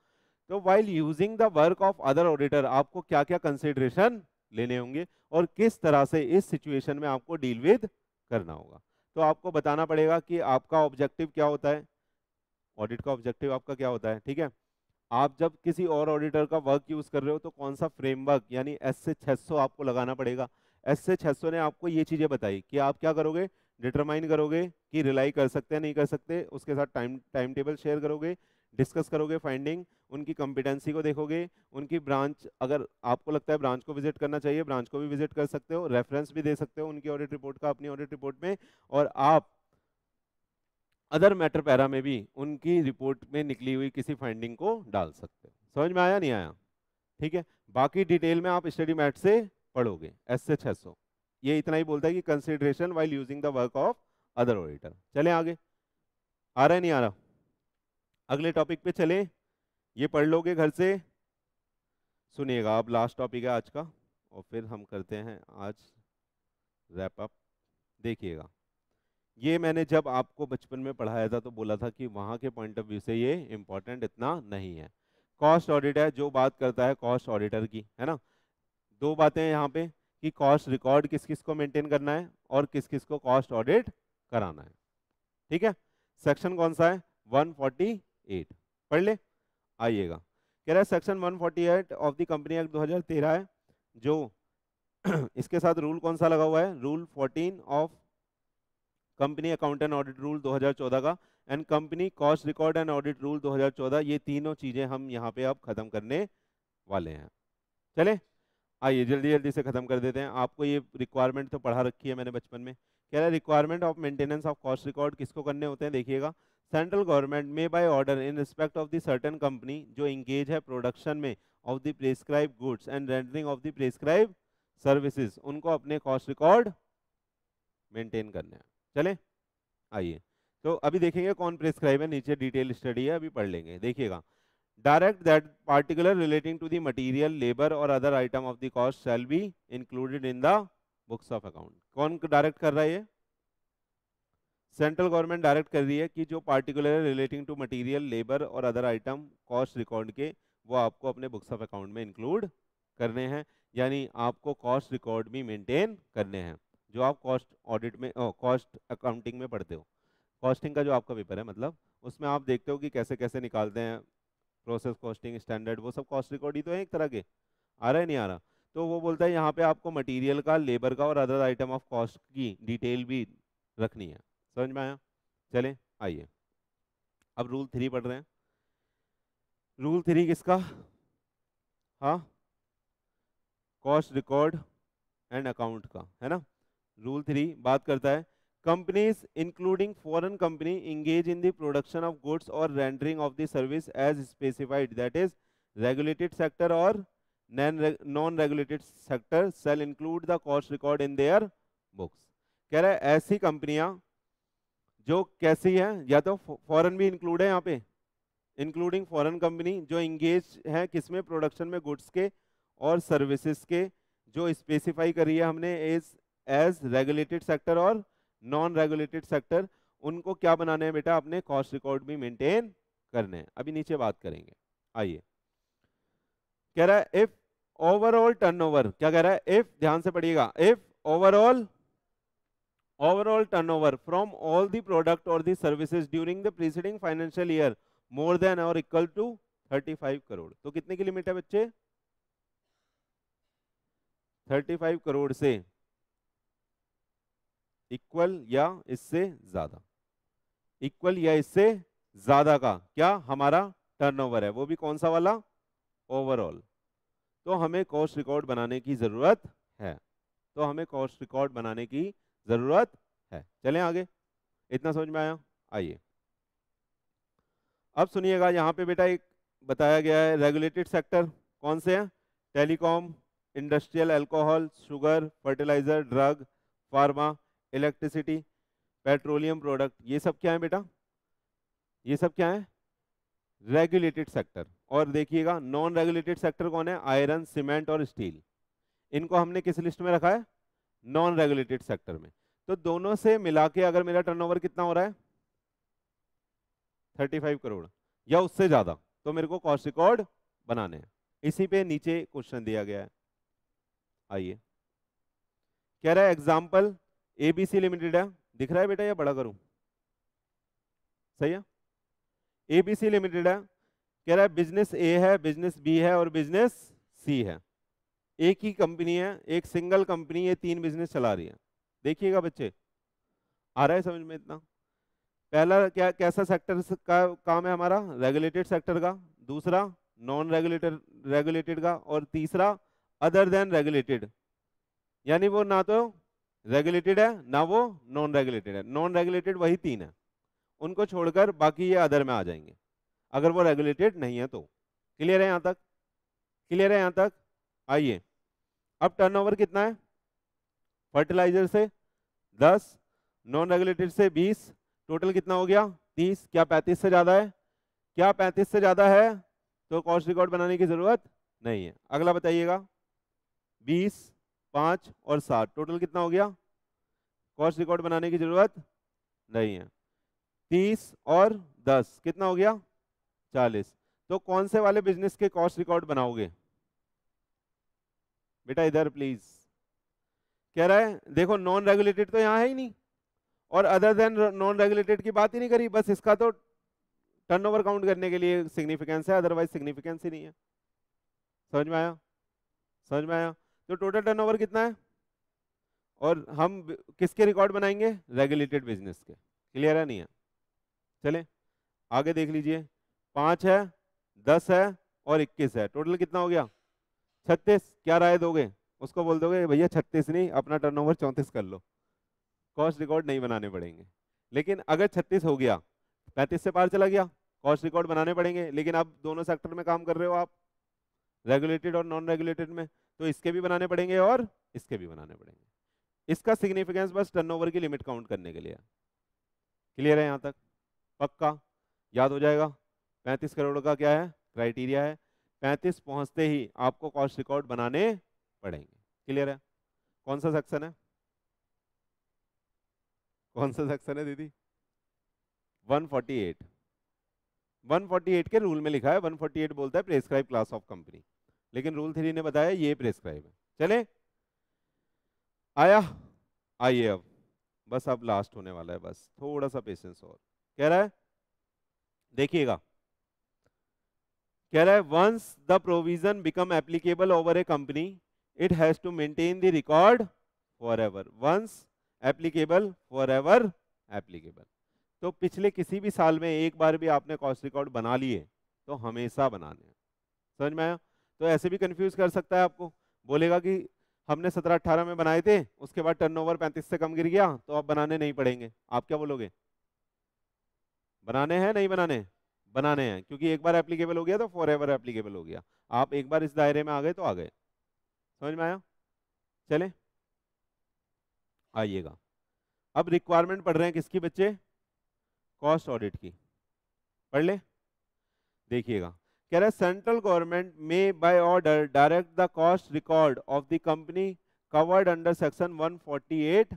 तो while using the work of other auditor आपको क्या क्या कंसिडरेशन लेने होंगे और किस तरह से इस सिचुएशन में आपको डील विद करना होगा तो आपको बताना पड़ेगा कि आपका ऑब्जेक्टिव क्या होता है ऑडिट का ऑब्जेक्टिव आपका क्या होता है ठीक है आप जब किसी और ऑडिटर का वर्क यूज़ कर रहे हो तो कौन सा फ्रेमवर्क यानी एस से सौ आपको लगाना पड़ेगा एस से सौ ने आपको ये चीज़ें बताई कि आप क्या करोगे डिटरमाइन करोगे कि रिलाई कर सकते हैं नहीं कर सकते उसके साथ टाइम टाइम टेबल शेयर करोगे डिस्कस करोगे फाइंडिंग उनकी कॉम्पिटेंसी को देखोगे उनकी ब्रांच अगर आपको लगता है ब्रांच को विजिट करना चाहिए ब्रांच को भी विजिट कर सकते हो रेफरेंस भी दे सकते हो उनकी ऑडिट रिपोर्ट का अपनी ऑडिट रिपोर्ट में और आप अदर मैटर पैरा में भी उनकी रिपोर्ट में निकली हुई किसी फाइंडिंग को डाल सकते हो समझ में आया नहीं आया ठीक है बाकी डिटेल में आप स्टडी मैट से पढ़ोगे एस से छः सौ ये इतना ही बोलता है कि consideration while using the work of other auditor चले आगे आ रहा है नहीं आ रहा अगले टॉपिक पे चले ये पढ़ लोगे घर से सुनिएगा आप लास्ट टॉपिक है आज का और फिर हम करते हैं आज रैप अप देखिएगा ये मैंने जब आपको बचपन में पढ़ाया था तो बोला था कि वहाँ के पॉइंट ऑफ व्यू से ये इम्पोर्टेंट इतना नहीं है कॉस्ट ऑडिट है जो बात करता है कॉस्ट ऑडिटर की है ना दो बातें यहाँ पे कि कॉस्ट रिकॉर्ड किस किस को मेंटेन करना है और किस किस को कॉस्ट ऑडिट कराना है ठीक है सेक्शन कौन सा है 148 पढ़ ले आइएगा कह रहा है section 148 of the company act 2013 है जो इसके साथ रूल कौन सा लगा हुआ है rule 14 of company accountant audit rule 2014 का and company cost record and audit rule 2014 ये तीनों चीज़ें हम यहाँ पे अब ख़त्म करने वाले हैं चले आइए जल्दी जल्दी से ख़त्म कर देते हैं आपको ये रिक्वायरमेंट तो पढ़ा रखी है मैंने बचपन में कह रहा है requirement of maintenance of cost record किसको करने होते हैं देखिएगा central government may by order in respect of the certain company जो इंगेज है प्रोडक्शन में of the prescribe goods and rendering of the prescribe services उनको अपने कॉस्ट रिकॉर्ड मेंटेन करने हैं चले आइए तो अभी देखेंगे कौन प्रिस्क्राइब है नीचे डिटेल स्टडी है अभी पढ़ लेंगे देखिएगा direct that particular relating to the material labour और other item of the cost shall be included in the books of account कौन डायरेक्ट कर रहा है ये सेंट्रल गवर्नमेंट डायरेक्ट कर रही है कि जो particular relating to material labour और अदर आइटम कॉस्ट रिकॉर्ड के वो आपको अपने बुक्स ऑफ अकाउंट में इंक्लूड करने हैं यानी आपको कॉस्ट रिकॉर्ड भी मेंटेन करने हैं जो आप कॉस्ट ऑडिट में कॉस्ट अकाउंटिंग में पढ़ते हो कॉस्टिंग का जो आपका पेपर है मतलब उसमें आप देखते हो कि कैसे कैसे निकालते हैं प्रोसेस कॉस्टिंग स्टैंडर्ड वो सब कॉस्ट रिकॉर्ड ही तो है एक तरह के आ रहा है नहीं आ रहा तो वो बोलता है यहाँ पे आपको मटेरियल का लेबर का और अदर आइटम ऑफ कॉस्ट की डिटेल भी रखनी है समझ में आया चले आइए अब रूल थ्री पढ़ रहे हैं रूल थ्री किसका हाँ कॉस्ट रिकॉर्ड एंड अकाउंट का है ना रूल थ्री बात करता है companies including foreign company engage in the production of goods और rendering of the service as specified that is regulated sector और non regulated sector shall include the cost record in their books कह रहा है ऐसी कंपनियां जो कैसी हैं या तो फॉरन भी इंक्लूड है यहाँ पे इंक्लूडिंग फॉरन कंपनी जो इंगेज है किसमें प्रोडक्शन में गुड्स के और सर्विसेज के जो स्पेसिफाई करी है हमने एज एज रेगुलेटेड सेक्टर और नॉन रेगुलेटेड सेक्टर उनको क्या बनाने हैं बेटा अपने कॉस्ट रिकॉर्ड भी मेंटेन करने हैं अभी नीचे बात करेंगे आइए कह रहा है इफ ओवरऑल टर्नओवर क्या कह रहा है इफ ध्यान से पढ़िएगा if overall overall turnover from all the product or the services during the preceding financial year more than or equal to 35 crore तो कितने की लिमिट है बच्चे 35 करोड़ से इक्वल या इससे ज्यादा इक्वल या इससे ज्यादा का क्या हमारा टर्नओवर है वो भी कौन सा वाला ओवरऑल तो हमें कॉस्ट रिकॉर्ड बनाने की जरूरत है तो हमें कॉस्ट रिकॉर्ड बनाने की जरूरत है चलें आगे इतना समझ में आया आइए अब सुनिएगा यहाँ पे बेटा एक बताया गया है रेगुलेटेड सेक्टर कौन से हैं telecom industrial alcohol sugar fertiliser drug pharma electricity petroleum product ये सब क्या है बेटा ये सब क्या है रेगुलेटेड सेक्टर और देखिएगा नॉन रेगुलेटेड सेक्टर कौन है आयरन सीमेंट और स्टील इनको हमने किस लिस्ट में रखा है नॉन रेगुलेटेड सेक्टर में तो दोनों से मिला के अगर मेरा टर्नओवर कितना हो रहा है थर्टी फाइव करोड़ या उससे ज़्यादा तो मेरे को कॉस्ट रिकॉर्ड बनाने हैं इसी पे नीचे क्वेश्चन दिया गया है आइए कह रहा है एग्जाम्पल एबीसी लिमिटेड है दिख रहा है बेटा या बड़ा करूं सही है एबीसी लिमिटेड है कह रहा है बिजनेस ए है बिजनेस बी है और बिजनेस सी है एक ही कंपनी है एक सिंगल कंपनी है तीन बिजनेस चला रही है देखिएगा बच्चे आ रहा है समझ में इतना पहला क्या कैसा सेक्टर का काम है हमारा रेगुलेटेड सेक्टर का दूसरा नॉन रेगुलेटर रेगुलेटेड का और तीसरा अदर देन रेगुलेटेड यानी वो ना तो रेगुलेटेड है ना वो नॉन रेगुलेटेड है नॉन रेगुलेटेड वही तीन है उनको छोड़कर बाकी ये अदर में आ जाएंगे अगर वो रेगुलेटेड नहीं है तो क्लियर है यहाँ तक क्लियर है यहाँ तक आइए अब टर्नओवर कितना है फर्टिलाइजर से 10 नॉन रेगुलेटेड से 20 टोटल कितना हो गया 30 क्या 35 से ज़्यादा है क्या 35 से ज़्यादा है तो कॉस्ट रिकॉर्ड बनाने की ज़रूरत नहीं है अगला बताइएगा बीस पाँच और सात टोटल कितना हो गया कॉस्ट रिकॉर्ड बनाने की जरूरत नहीं है तीस और दस कितना हो गया चालीस तो कौन से वाले बिजनेस के कॉस्ट रिकॉर्ड बनाओगे बेटा इधर प्लीज कह रहा है देखो नॉन रेगुलेटेड तो यहाँ है ही नहीं और अदर देन नॉन रेगुलेटेड की बात ही नहीं करी बस इसका तो टर्नओवर काउंट करने के लिए सिग्निफिकेंस है अदरवाइज सिग्निफिकेंस ही नहीं है समझ में आया समझ में आया तो टोटल टर्नओवर कितना है और हम किसके रिकॉर्ड बनाएंगे रेगुलेटेड बिजनेस के क्लियर है नहीं है चले आगे देख लीजिए पाँच है दस है और इक्कीस है टोटल कितना हो गया छत्तीस क्या राय दोगे उसको बोल दोगे भैया छत्तीस नहीं अपना टर्नओवर चौंतीस कर लो कॉस्ट रिकॉर्ड नहीं बनाने पड़ेंगे लेकिन अगर छत्तीस हो गया पैंतीस से पार चला गया कॉस्ट रिकॉर्ड बनाने पड़ेंगे लेकिन आप दोनों सेक्टर में काम कर रहे हो आप रेगुलेटेड और नॉन रेगुलेटेड में तो इसके भी बनाने पड़ेंगे और इसके भी बनाने पड़ेंगे इसका सिग्निफिकेंस बस टर्नओवर की लिमिट काउंट करने के लिए क्लियर है यहाँ तक पक्का याद हो जाएगा पैंतीस करोड़ का क्या है क्राइटेरिया है पैंतीस पहुंचते ही आपको कॉस्ट रिकॉर्ड बनाने पड़ेंगे क्लियर है कौन सा सेक्शन है कौन सा सेक्शन है दीदी 148 148 के रूल में लिखा है 148 बोलता है प्रेस्क्राइब क्लास ऑफ कंपनी लेकिन रूल थ्री ने बताया ये प्रेस्क्राइब है चले आया आइए अब बस अब लास्ट होने वाला है बस थोड़ा सा पेशेंस और कह रहा है देखिएगा कह रहा है once the provision become applicable over a company it has to maintain the record for ever once applicable for ever applicable तो पिछले किसी भी साल में एक बार भी आपने कॉस्ट रिकॉर्ड बना लिए तो हमेशा बनाने समझ में आया तो ऐसे भी कन्फ्यूज कर सकता है आपको बोलेगा कि हमने सत्रह अट्ठारह में बनाए थे उसके बाद टर्नओवर पैंतीस से कम गिर गया तो आप बनाने नहीं पड़ेंगे आप क्या बोलोगे बनाने हैं नहीं बनाने बनाने हैं क्योंकि एक बार एप्लीकेबल हो गया तो फॉर एवर एप्लीकेबल हो गया आप एक बार इस दायरे में आ गए तो आ गए समझ में आया चले आइएगा अब रिक्वायरमेंट पढ़ रहे हैं किसकी बच्चे कॉस्ट ऑडिट की पढ़ ले देखिएगा कह रहा है central government may by order direct the cost record of the company covered under section 148 forty eight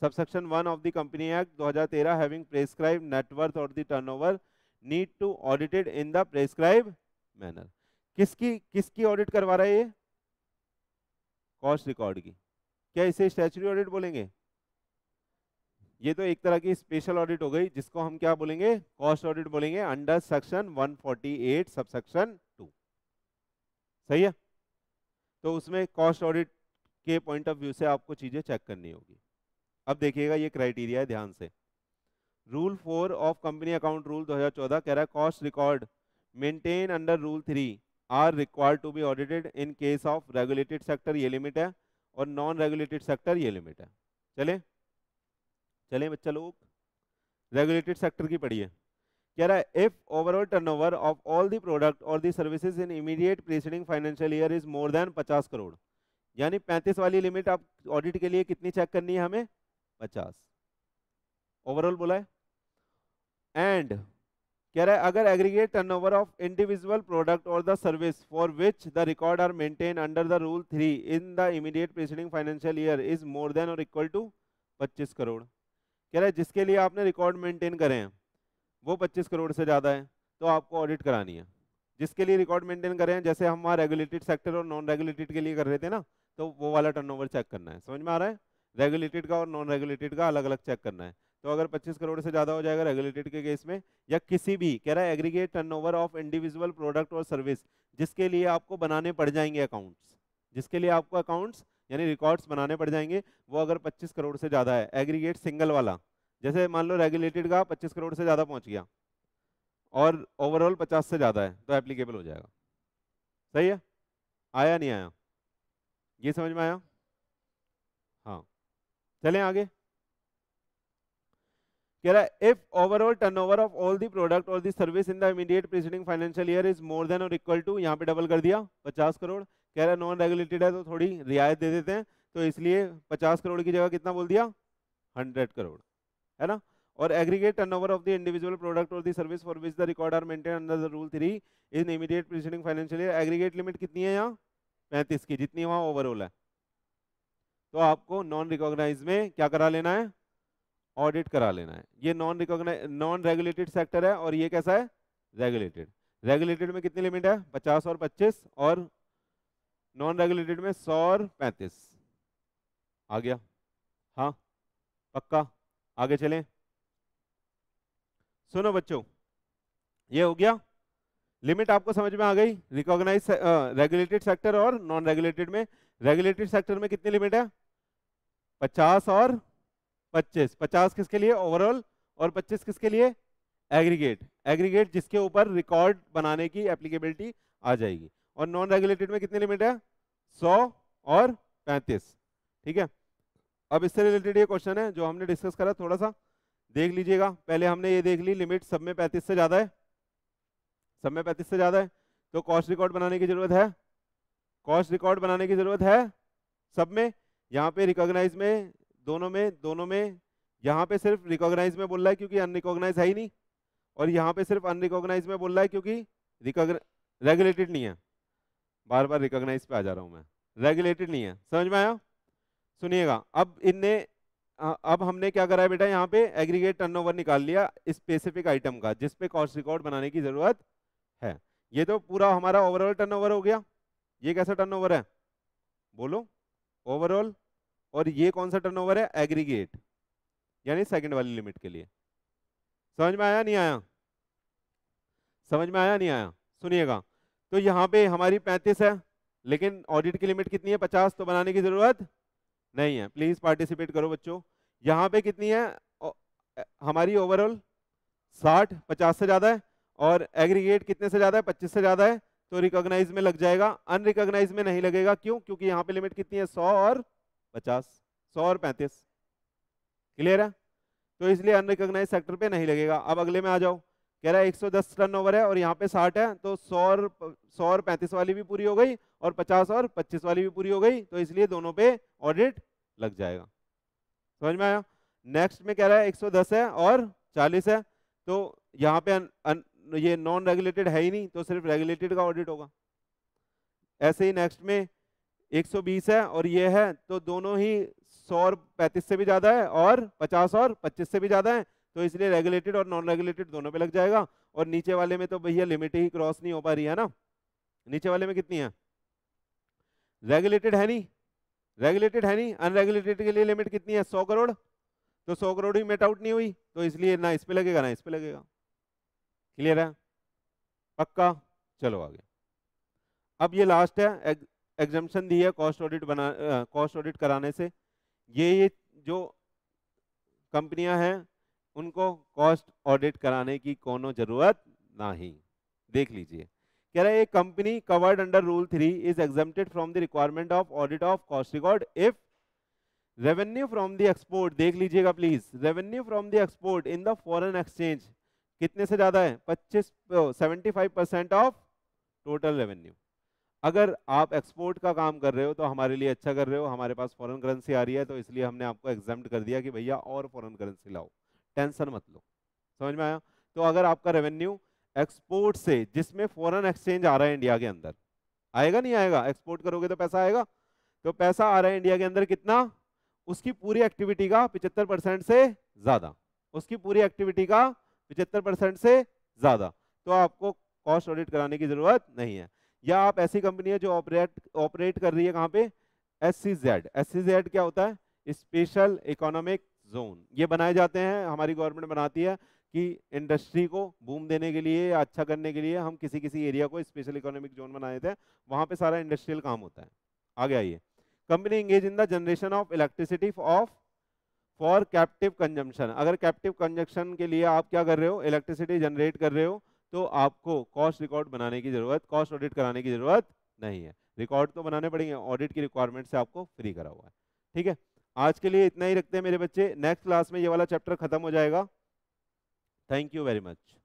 sub section one of the company act दो हजार तेरह हैविंग प्रेस्क्राइब नेटवर्थ और the turnover need to audited in the prescribe manner किसकी किसकी audit करवा रहा है ये कॉस्ट रिकॉर्ड की क्या इसे स्टैचुरी ऑडिट बोलेंगे ये तो एक तरह की स्पेशल ऑडिट हो गई जिसको हम क्या बोलेंगे कॉस्ट ऑडिट बोलेंगे under section 148 sub section two सही है तो उसमें कॉस्ट ऑडिट के पॉइंट ऑफ व्यू से आपको चीजें चेक करनी होगी अब देखिएगा ये क्राइटेरिया है ध्यान से rule four of company account rule 2014 कह रहा है cost record maintain under rule three are required to be audited in case of regulated sector ये लिमिट है और नॉन रेगुलेटेड सेक्टर ये लिमिट है चले चले बच्चा लोग रेगुलेटेड सेक्टर की पढ़िए कह रहा है if overall turnover of all the product और the services in immediate preceding financial year is more than 50 crore यानी 35 वाली लिमिट आप ऑडिट के लिए कितनी चेक करनी है हमें 50 ओवरऑल बोला है एंड कह रहा है अगर aggregate turnover of individual product और the service for which the record are maintain under the rule three in the immediate preceding financial year is more than और इक्वल टू 25 करोड़ कह रहा है जिसके लिए आपने रिकॉर्ड मेंटेन करे हैं वो 25 करोड़ से ज़्यादा है तो आपको ऑडिट करानी है जिसके लिए रिकॉर्ड मेंटेन करें हैं जैसे हम वहाँ रेगुलेटेड सेक्टर और नॉन रेगुलेटेड के लिए कर रहे थे ना तो वो वाला टर्नओवर चेक करना है समझ में आ रहा है रेगुलेटेड का और नॉन रेगुलेटेड का अलग अलग चेक करना है तो अगर 25 करोड़ से ज़्यादा हो जाएगा रेगुलेटेड के केस में या किसी भी कह रहा है aggregate turn of individual product और सर्विस जिसके लिए आपको बनाने पड़ जाएंगे अकाउंट्स जिसके लिए आपको अकाउंट्स यानी रिकॉर्ड्स बनाने पड़ जाएंगे वो अगर 25 करोड़ से ज़्यादा है एग्रीगेट सिंगल वाला जैसे मान लो रेगुलेटेड का 25 करोड़ से ज़्यादा पहुंच गया और ओवरऑल 50 से ज़्यादा है तो एप्लीकेबल हो जाएगा सही है आया नहीं आया ये समझ में आया हाँ चलें आगे कह रहा है if overall turnover of all the product और the service in the immediate preceding financial year is more than और इक्वल टू यहाँ पे डबल कर दिया 50 करोड़ कह रहा है नॉन रेगुलेटेड है तो थोड़ी रियायत दे देते हैं तो इसलिए पचास करोड़ की जगह कितना बोल दिया हंड्रेड करोड़ है ना और aggregate over of the individual product और the service for which the record are maintain under the rule three in immediate preceding financial year aggregate limit कितनी है यहाँ पैंतीस की जितनी वहाँ ओवरऑल है तो आपको नॉन रिकॉग्नाइज में क्या करा लेना है ऑडिट करा लेना है ये non recognise non regulated sector है और ये कैसा है रेगुलेटेड रेगुलेटेड में कितनी लिमिट है पचास और पच्चीस और नॉन रेगुलेटेड में सौ और पैंतीस आ गया हाँ पक्का आगे चलें सुनो बच्चों ये हो गया लिमिट आपको समझ में आ गई रिकॉग्नाइज रेगुलेटेड सेक्टर और नॉन रेगुलेटेड में रेगुलेटेड सेक्टर में कितनी लिमिट है 50 और 25 50 किसके लिए ओवरऑल और 25 किसके लिए एग्रीगेट एग्रीगेट जिसके ऊपर रिकॉर्ड बनाने की एप्लीकेबिलिटी आ जाएगी और नॉन रेगुलेटेड में कितने लिमिट है सौ और पैंतीस ठीक है अब इससे रिलेटेड ये क्वेश्चन है जो हमने डिस्कस करा थोड़ा सा देख लीजिएगा पहले हमने ये देख ली लिमिट सब में पैंतीस से ज़्यादा है सब में पैंतीस से ज़्यादा है तो कॉस्ट रिकॉर्ड बनाने की ज़रूरत है कॉस्ट रिकॉर्ड बनाने की ज़रूरत है सब में यहाँ पे रिकॉग्नाइज में दोनों में दोनों में यहाँ पे सिर्फ रिकॉग्नाइज में बोल रहा है क्योंकि अनरिकॉग्नाइज है ही नहीं और यहाँ पे सिर्फ अनरिकॉग्नाइज में बोल रहा है क्योंकि रेगुलेटेड नहीं है बार बार रिकॉग्नाइज पे आ जा रहा हूँ मैं रेगुलेटेड नहीं है समझ में आया सुनिएगा अब इनने अब हमने क्या करा है बेटा यहाँ पे एग्रीगेट टर्नओवर निकाल लिया स्पेसिफिक आइटम का जिस पे कॉस्ट रिकॉर्ड बनाने की जरूरत है ये तो पूरा हमारा ओवरऑल टर्नओवर हो गया ये कैसा टर्नओवर है बोलो ओवरऑल और ये कौन सा टर्नओवर है एग्रीगेट यानी सेकंड वाली लिमिट के लिए समझ में आया नहीं आया समझ में आया नहीं आया सुनिएगा तो यहाँ पे हमारी 35 है लेकिन ऑडिट की लिमिट कितनी है 50 तो बनाने की ज़रूरत नहीं है प्लीज़ पार्टिसिपेट करो बच्चों यहाँ पे कितनी है हमारी ओवरऑल 60 50 से ज़्यादा है और एग्रीगेट कितने से ज़्यादा है 25 से ज़्यादा है तो रिकॉग्नाइज में लग जाएगा अनरिकॉग्नाइज में नहीं लगेगा क्यों क्योंकि यहाँ पे लिमिट कितनी है सौ और पचास सौ और पैंतीस क्लियर है तो इसलिए अनरिकॉग्नाइज सेक्टर पे नहीं लगेगा अब अगले में आ जाओ कह रहा है दस रन ओवर है और यहाँ पे 60 है तो 100 सौ और पैंतीस वाली भी पूरी हो गई और 50 और 25 वाली भी पूरी हो गई तो इसलिए दोनों पे ऑडिट लग जाएगा समझ में आया नेक्स्ट में कह रहा है 110 है और 40 है तो यहाँ पे अन, अन, ये नॉन रेगुलेटेड है ही नहीं तो सिर्फ रेगुलेटेड का ऑडिट होगा ऐसे ही नेक्स्ट में एक है और ये है तो दोनों ही सौ और पैंतीस से भी ज़्यादा है और पचास और पच्चीस से भी ज़्यादा है तो इसलिए रेगुलेटेड और नॉन रेगुलेटेड दोनों पे लग जाएगा और नीचे वाले में तो भैया लिमिट ही क्रॉस नहीं हो पा रही है ना नीचे वाले में कितनी है रेगुलेटेड है नहीं रेगुलेटेड है नहीं अनरेगुलेटेड के लिए लिमिट कितनी है सौ करोड़ तो सौ करोड़ ही मेट आउट नहीं हुई तो इसलिए ना इस पर लगेगा ना इस पर लगेगा क्लियर है पक्का चलो आगे अब ये लास्ट है एग्जामेशन एग्जाम्शन दी है कॉस्ट ऑडिट बना कॉस्ट ऑडिट कराने से ये ये जो कंपनियां हैं उनको कॉस्ट ऑडिट कराने की कोनो जरूरत नहीं देख लीजिए कह रहा है company covered under rule three is exempted from the requirement of audit of cost record if revenue from the export देख लीजिएगा please revenue from the export in the foreign exchange कितने से ज्यादा है 25 75 परसेंट ऑफ टोटल रेवेन्यू अगर आप export का काम कर रहे हो तो हमारे लिए अच्छा कर रहे हो हमारे पास फॉरेन करेंसी आ रही है तो इसलिए हमने आपको एग्जाम कर दिया कि भैया और फॉरेन करेंसी लाओ टेंशन मत लो समझ में आया तो अगर आपका रेवेन्यू एक्सपोर्ट से जिसमें फॉरेन एक्सचेंज आ रहा है इंडिया के अंदर आएगा नहीं आएगा एक्सपोर्ट करोगे तो पैसा आएगा तो पैसा आ रहा है इंडिया के अंदर कितना उसकी पूरी एक्टिविटी का पिछहत्तर परसेंट से ज़्यादा उसकी पूरी एक्टिविटी का पिछहत्तर परसेंट से ज़्यादा तो आपको कॉस्ट ऑडिट कराने की ज़रूरत नहीं है या आप ऐसी कंपनी है जो ऑपरेट ऑपरेट कर रही है कहाँ पे S C Z S C Z क्या होता है स्पेशल इकोनॉमिक जोन ये बनाए जाते हैं हमारी गवर्नमेंट बनाती है कि इंडस्ट्री को बूम देने के लिए या अच्छा करने के लिए हम किसी किसी एरिया को स्पेशल इकोनॉमिक जोन बना देते हैं वहाँ पे सारा इंडस्ट्रियल काम होता है आगे आइए company engage in the generation of electricity of for captive consumption अगर कैप्टिव कंजम्पशन के लिए आप क्या कर रहे हो इलेक्ट्रिसिटी जनरेट कर रहे हो तो आपको कॉस्ट रिकॉर्ड बनाने की जरूरत कॉस्ट ऑडिट कराने की जरूरत नहीं है रिकॉर्ड तो बनाने पड़ेंगे ऑडिट की रिक्वायरमेंट से आपको फ्री करा हुआ है ठीक है आज के लिए इतना ही रखते हैं मेरे बच्चे नेक्स्ट क्लास में ये वाला चैप्टर खत्म हो जाएगा थैंक यू वेरी मच